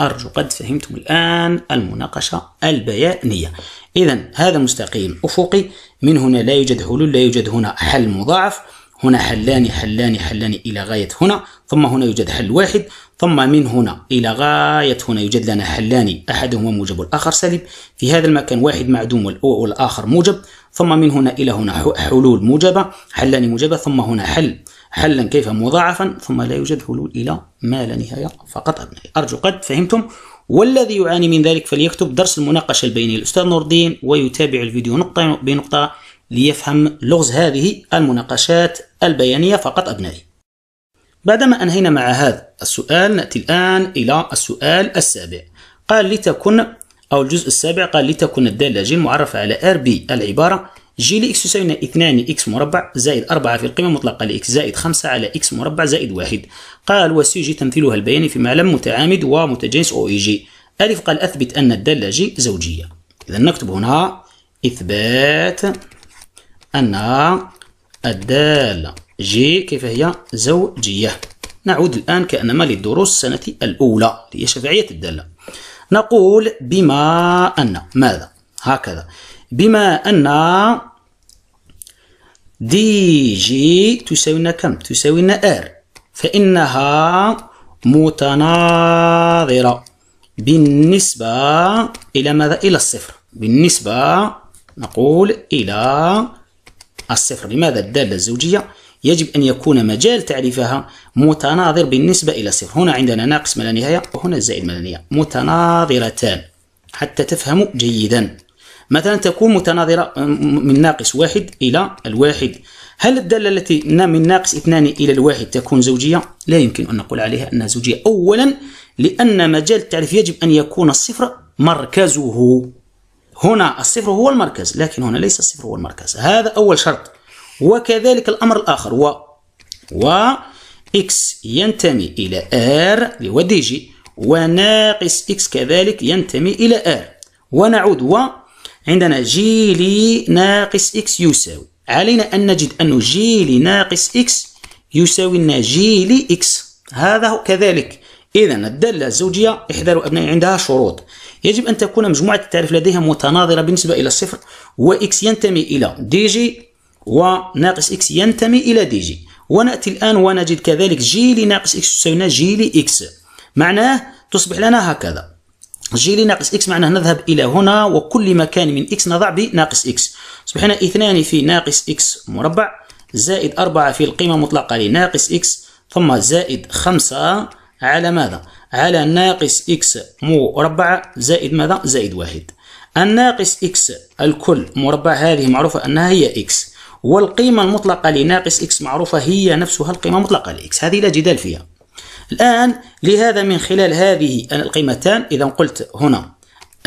أرجو قد فهمتم الآن المناقشة البيانية إذا هذا مستقيم أفقي من هنا لا يوجد حلول لا يوجد هنا حل مضاعف هنا حلان حلان حلان إلى غاية هنا ثم هنا يوجد حل واحد ثم من هنا إلى غاية هنا يوجد لنا حلان أحدهما موجب والآخر سالب في هذا المكان واحد معدوم والآخر موجب ثم من هنا إلى هنا حلول موجبة حلان موجبة ثم هنا حل حلا كيف مضاعفا ثم لا يوجد حلول إلى ما لا نهاية فقط أبنائي أرجو قد فهمتم والذي يعاني من ذلك فليكتب درس المناقشة البينية الأستاذ نور الدين ويتابع الفيديو نقطة بنقطة ليفهم لغز هذه المناقشات البيانية فقط أبنائي بعدما أنهينا مع هذا السؤال نأتي الآن إلى السؤال السابع قال لتكن أو الجزء السابع قال لتكن الدالة ج معرفة على ار بي العبارة ج لإكس تساوي 2 إكس مربع زائد 4 في القيمة المطلقة لإكس زائد 5 على إكس مربع زائد 1 قال والسي جي تمثيلها البياني في معلم متعامد ومتجانس أو إي جي ألف قال أثبت أن الدالة ج زوجية إذا نكتب هنا إثبات أن الدالة ج كيف هي زوجية نعود الآن كأنما للدروس السنة الأولى هي شفعية الدالة نقول بما أن ماذا هكذا بما أن دي جي تساوي لنا كم تساوي لنا ار فإنها متناظرة بالنسبة إلى ماذا إلى الصفر بالنسبة نقول إلى الصفر لماذا الدالة الزوجية يجب أن يكون مجال تعريفها متناظر بالنسبة إلى صفر هنا عندنا ناقص ما لا نهاية وهنا زائد ما لا نهاية متناظرتان حتى تفهموا جيدا مثلا تكون متناظرة آه، من ناقص واحد إلى الواحد هل الدالة التي من ناقص اثنان إلى الواحد تكون زوجية؟ لا يمكن أن نقول عليها أنها زوجية أولا لأن مجال التعريف يجب أن يكون الصفر مركزه هنا الصفر هو المركز لكن هنا ليس الصفر هو المركز هذا أول شرط وكذلك الأمر الآخر و و إكس ينتمي إلى آر اللي هو دي جي وناقص إكس كذلك ينتمي إلى آر ونعود و عندنا جي لي ناقص إكس يساوي علينا أن نجد أن جي لي ناقص إكس يساوي لنا جي لي إكس هذا هو كذلك إذا الدالة الزوجية إحضار أبنائي عندها شروط يجب أن تكون مجموعة التعريف لديها متناظرة بالنسبة إلى الصفر وإكس ينتمي إلى دي جي وناقص إكس ينتمي إلى دي جي ونأتي الآن ونجد كذلك جي لناقص إكس تساوينا جي لإكس معناه تصبح لنا هكذا جي لناقص إكس معناه نذهب إلى هنا وكل مكان من إكس نضع بناقص إكس تصبح لنا اثنان في ناقص إكس مربع زائد أربعة في القيمة المطلقة لناقص إكس ثم زائد خمسة على ماذا؟ على ناقص إكس مربع زائد ماذا؟ زائد واحد الناقص إكس الكل مربع هذه معروفة أنها هي إكس والقيمة المطلقة لناقص x معروفة هي نفسها القيمة المطلقة لx هذه لا جدال فيها الآن لهذا من خلال هذه القيمتان إذا قلت هنا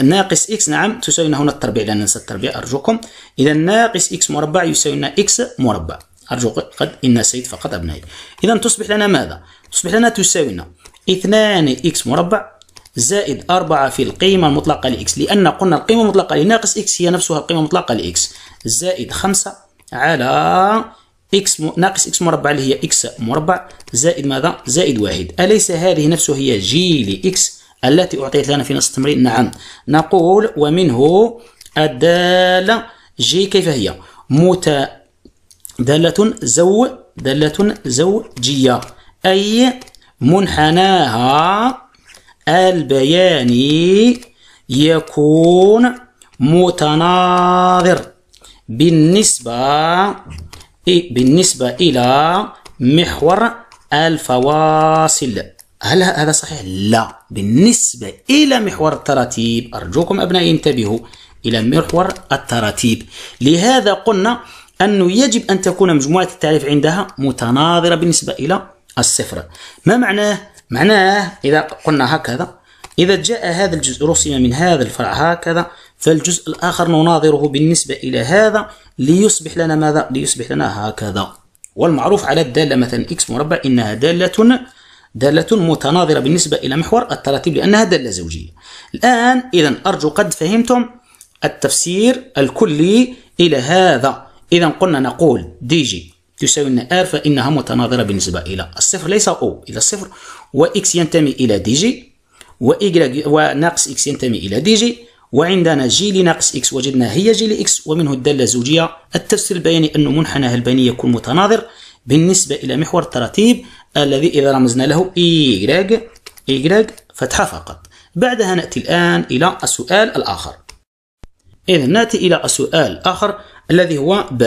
ناقص x نعم تساوي هنا التربيع لا ننسى التربيع أرجوكم إذا ناقص x مربع يساوي لنا x مربع أرجو قد إن نسيت فقط أبنائي إذا تصبح لنا ماذا؟ تصبح لنا تساوي لنا 2 x مربع زائد 4 في القيمة المطلقة لإكس لأن قلنا القيمة المطلقة لناقص إكس هي نفسها القيمة المطلقة لإكس زائد 5 على اكس ناقص اكس مربع اللي هي اكس مربع زائد ماذا زائد واحد اليس هذه نفسه هي جي لاكس التي اعطيت لنا في نص التمرين نعم نقول ومنه الداله جي كيف هي دالة زو دالة زوجية أي منحناها البياني يكون متناظر بالنسبة بالنسبة إلى محور الفواصل هل هذا صحيح؟ لا بالنسبة إلى محور التراتيب أرجوكم أبنائي انتبهوا إلى محور التراتيب لهذا قلنا أنه يجب أن تكون مجموعة التعريف عندها متناظرة بالنسبة إلى الصفر ما معناه؟ معناه إذا قلنا هكذا إذا جاء هذا الجزء رسم من هذا الفرع هكذا فالجزء الآخر نناظره بالنسبة إلى هذا ليصبح لنا ماذا؟ ليصبح لنا هكذا والمعروف على الدالة مثلا إكس مربع إنها دالة دالة متناظرة بالنسبة إلى محور التراتيب لأنها دالة زوجية الآن إذا أرجو قد فهمتم التفسير الكلي إلى هذا إذا قلنا نقول دي جي تساوي لنا ار فانها متناظره بالنسبه الى الصفر ليس او الى الصفر واكس ينتمي الى دي جي وناقص اكس ينتمي الى دي جي وعندنا جي لناقص إكس وجدنا هي جي لإكس ومنه الدالة الزوجية التفسير البياني أن منحنى البياني يكون متناظر بالنسبة إلى محور التراتيب الذي إذا رمزنا له Y Y فتحة فقط بعدها نأتي الآن إلى السؤال الآخر إذا نأتي إلى السؤال الآخر الذي هو ب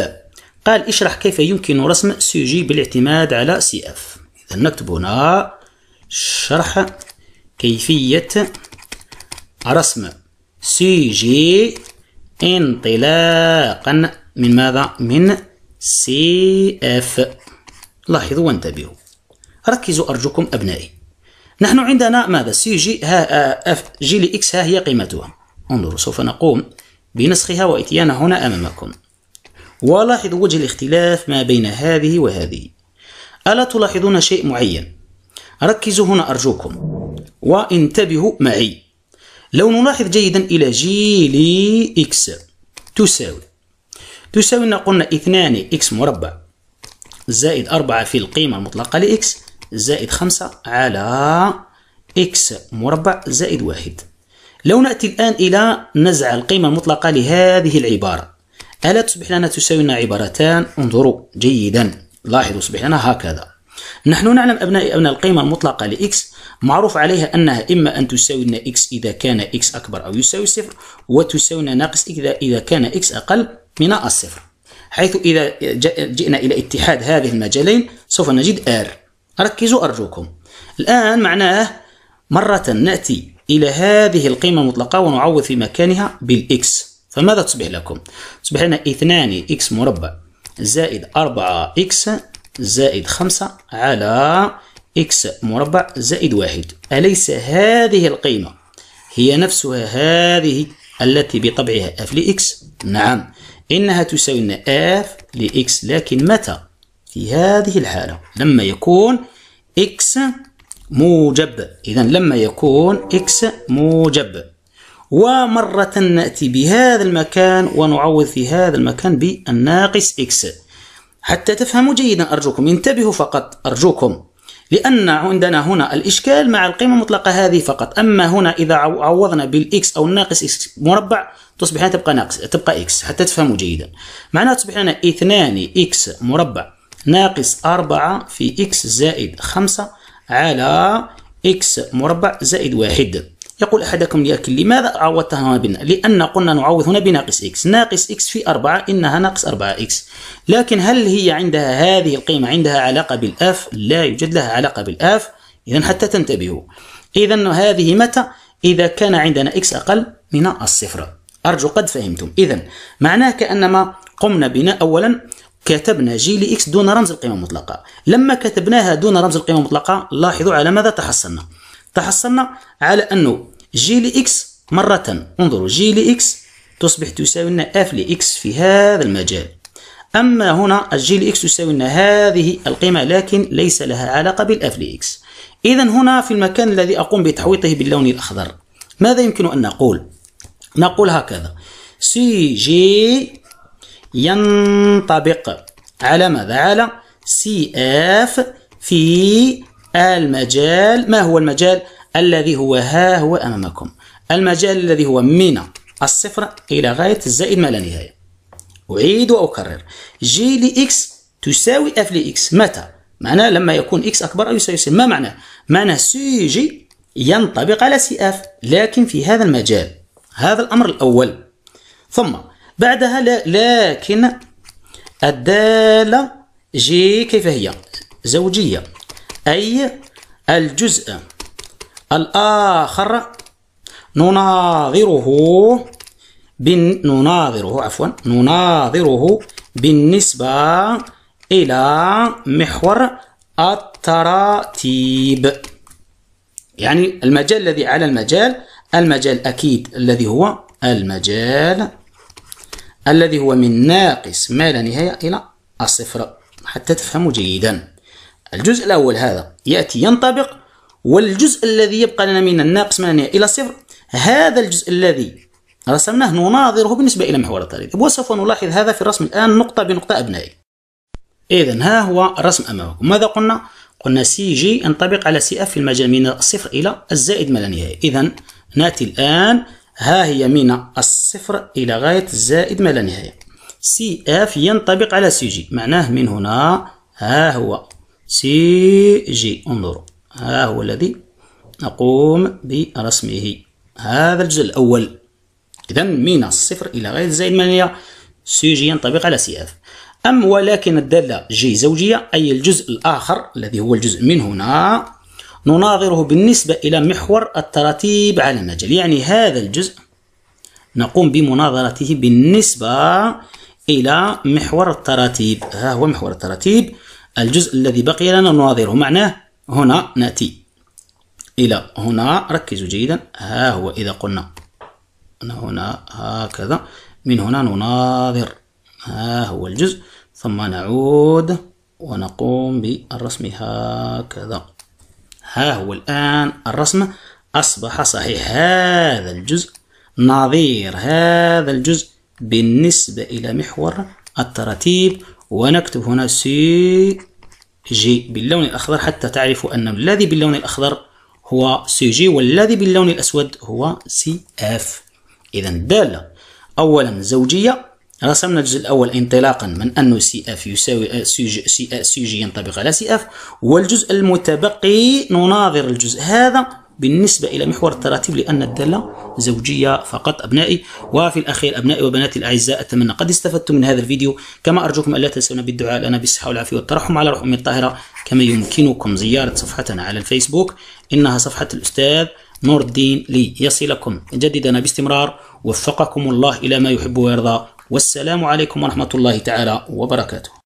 قال اشرح كيف يمكن رسم سيجي بالاعتماد على سي اف إذا نكتب هنا شرح كيفية رسم سي جي انطلاقا من ماذا؟ من سي اف لاحظوا وانتبهوا ركزوا أرجوكم أبنائي نحن عندنا ماذا؟ سي جي ها اف جي لإكس ها هي قيمتها انظروا سوف نقوم بنسخها وإتيانها هنا أمامكم ولاحظوا وجه الاختلاف ما بين هذه وهذه ألا تلاحظون شيء معين؟ ركزوا هنا أرجوكم وانتبهوا معي لو نلاحظ جيدا إلى جي لي إكس تساوي تساوي أن قلنا 2 إكس مربع زائد 4 في القيمة المطلقة لإكس زائد 5 على إكس مربع زائد واحد لو نأتي الآن إلى نزع القيمة المطلقة لهذه العبارة ألا تصبح لنا تساوي لنا عبارتان انظروا جيدا لاحظوا صبح لنا هكذا نحن نعلم أبنائي أن القيمة المطلقة لإكس معروف عليها أنها إما أن تساوي لنا x إذا كان x أكبر أو يساوي صفر وتساوي لنا ناقص إذا كان x أقل من الصفر حيث إذا جئنا إلى اتحاد هذه المجالين سوف نجد R ركزوا أرجوكم الآن معناه مرة نأتي إلى هذه القيمة المطلقة ونعوض في مكانها بالإكس فماذا تصبح لكم؟ تصبح لنا 2 إكس مربع زائد 4 إكس زائد 5 على إكس مربع زائد واحد أليس هذه القيمة هي نفسها هذه التي بطبعها f لإكس نعم إنها تساوي لنا f لإكس لكن متى في هذه الحالة لما يكون إكس موجب إذا لما يكون إكس موجب ومرة نأتي بهذا المكان ونعوض في هذا المكان بالناقص إكس حتى تفهموا جيدا أرجوكم انتبهوا فقط أرجوكم لأن عندنا هنا الإشكال مع القيمة المطلقة هذه فقط أما هنا إذا عوضنا بالإكس أو الناقص إكس مربع تصبح هنا تبقى ناقص تبقى إكس حتى تفهموا جيدا معناها تصبح لنا 2 إكس مربع ناقص 4 في إكس زائد 5 على إكس مربع زائد 1 يقول أحدكم لكن لماذا عوضتها هنا بنا لأن قلنا نعوض هنا بناقص إكس، ناقص إكس في 4 إنها ناقص 4 إكس، لكن هل هي عندها هذه القيمة عندها علاقة بالأف لا يوجد لها علاقة بالأف إذا حتى تنتبهوا إذا هذه متى إذا كان عندنا إكس أقل من الصفر أرجو قد فهمتم إذا معناه كأنما قمنا بنا أولا كتبنا جي لإكس دون رمز القيمة المطلقة لما كتبناها دون رمز القيمة المطلقة لاحظوا على ماذا تحصلنا تحصلنا على أنه جي لإكس مرة انظروا جي لإكس تصبح تساوي لنا اف لإكس في هذا المجال أما هنا الجي لإكس تساوي لنا هذه القيمة لكن ليس لها علاقة بالاف لإكس إذا هنا في المكان الذي أقوم بتحويطه باللون الأخضر ماذا يمكن أن نقول؟ نقول هكذا سي جي ينطبق على ماذا؟ على سي اف في المجال ما هو المجال الذي هو ها هو أمامكم المجال الذي هو من الصفر إلى غاية الزائد ما لا نهاية أعيد وأكرر جي لإكس تساوي اف لإكس متى؟ معناه لما يكون إكس أكبر أو يساوي صفر ما معناه؟ معناه سي جي ينطبق على سي اف لكن في هذا المجال هذا الأمر الأول ثم بعدها لا لكن الدالة جي كيف هي؟ زوجية أي الجزء الآخر نناظره بن نناظره عفوا نناظره بالنسبة إلى محور التراتيب يعني المجال الذي على المجال المجال أكيد الذي هو المجال الذي هو من ناقص ما لا نهاية إلى الصفر حتى تفهموا جيداً الجزء الأول هذا يأتي ينطبق والجزء الذي يبقى لنا من الناقص 8 إلى صفر هذا الجزء الذي رسمناه نناظره بالنسبة إلى محور الطريق وسوف نلاحظ هذا في الرسم الآن نقطة بنقطة أبنائي إذا ها هو الرسم أمامكم ماذا قلنا؟ قلنا سي جي ينطبق على سي اف في المجال من الصفر إلى الزائد ما لا نهاية إذا نأتي الآن ها هي من الصفر إلى غاية الزائد ما لا نهاية سي اف ينطبق على سي جي معناه من هنا ها هو سي جي انظروا ها هو الذي نقوم برسمه هذا الجزء الأول إذا من الصفر إلى غاية زائد 8 سي جي ينطبق على سي اف أم ولكن الدالة جي زوجية أي الجزء الآخر الذي هو الجزء من هنا نناظره بالنسبة إلى محور التراتيب على المجال يعني هذا الجزء نقوم بمناظرته بالنسبة إلى محور التراتيب ها هو محور التراتيب الجزء الذي بقي لنا نناظره معناه هنا نأتي إلى هنا ركزوا جيدا ها هو إذا قلنا هنا هكذا من هنا نناظر ها هو الجزء ثم نعود ونقوم بالرسم هكذا ها هو الآن الرسم أصبح صحيح هذا الجزء نظير هذا الجزء بالنسبة إلى محور الترتيب ونكتب هنا سي جي باللون الأخضر حتى تعرفوا أن الذي باللون الأخضر هو سي جي والذي باللون الأسود هو سي اف إذا دالة أولا زوجية رسمنا الجزء الأول انطلاقا من أن سي اف يساوي سي جي, سي جي ينطبق على سي اف والجزء المتبقي نناظر الجزء هذا بالنسبة إلى محور التراتيب لأن الدالة زوجية فقط أبنائي وفي الأخير أبنائي وبناتي الأعزاء أتمنى قد استفدتم من هذا الفيديو كما أرجوكم ألا تنسونا بالدعاء لنا بالصحة والعافية والترحم على روح أمي الطاهرة كما يمكنكم زيارة صفحتنا على الفيسبوك إنها صفحة الأستاذ نور الدين ليصلكم جددنا باستمرار وفقكم الله إلى ما يحب ويرضى والسلام عليكم ورحمة الله تعالى وبركاته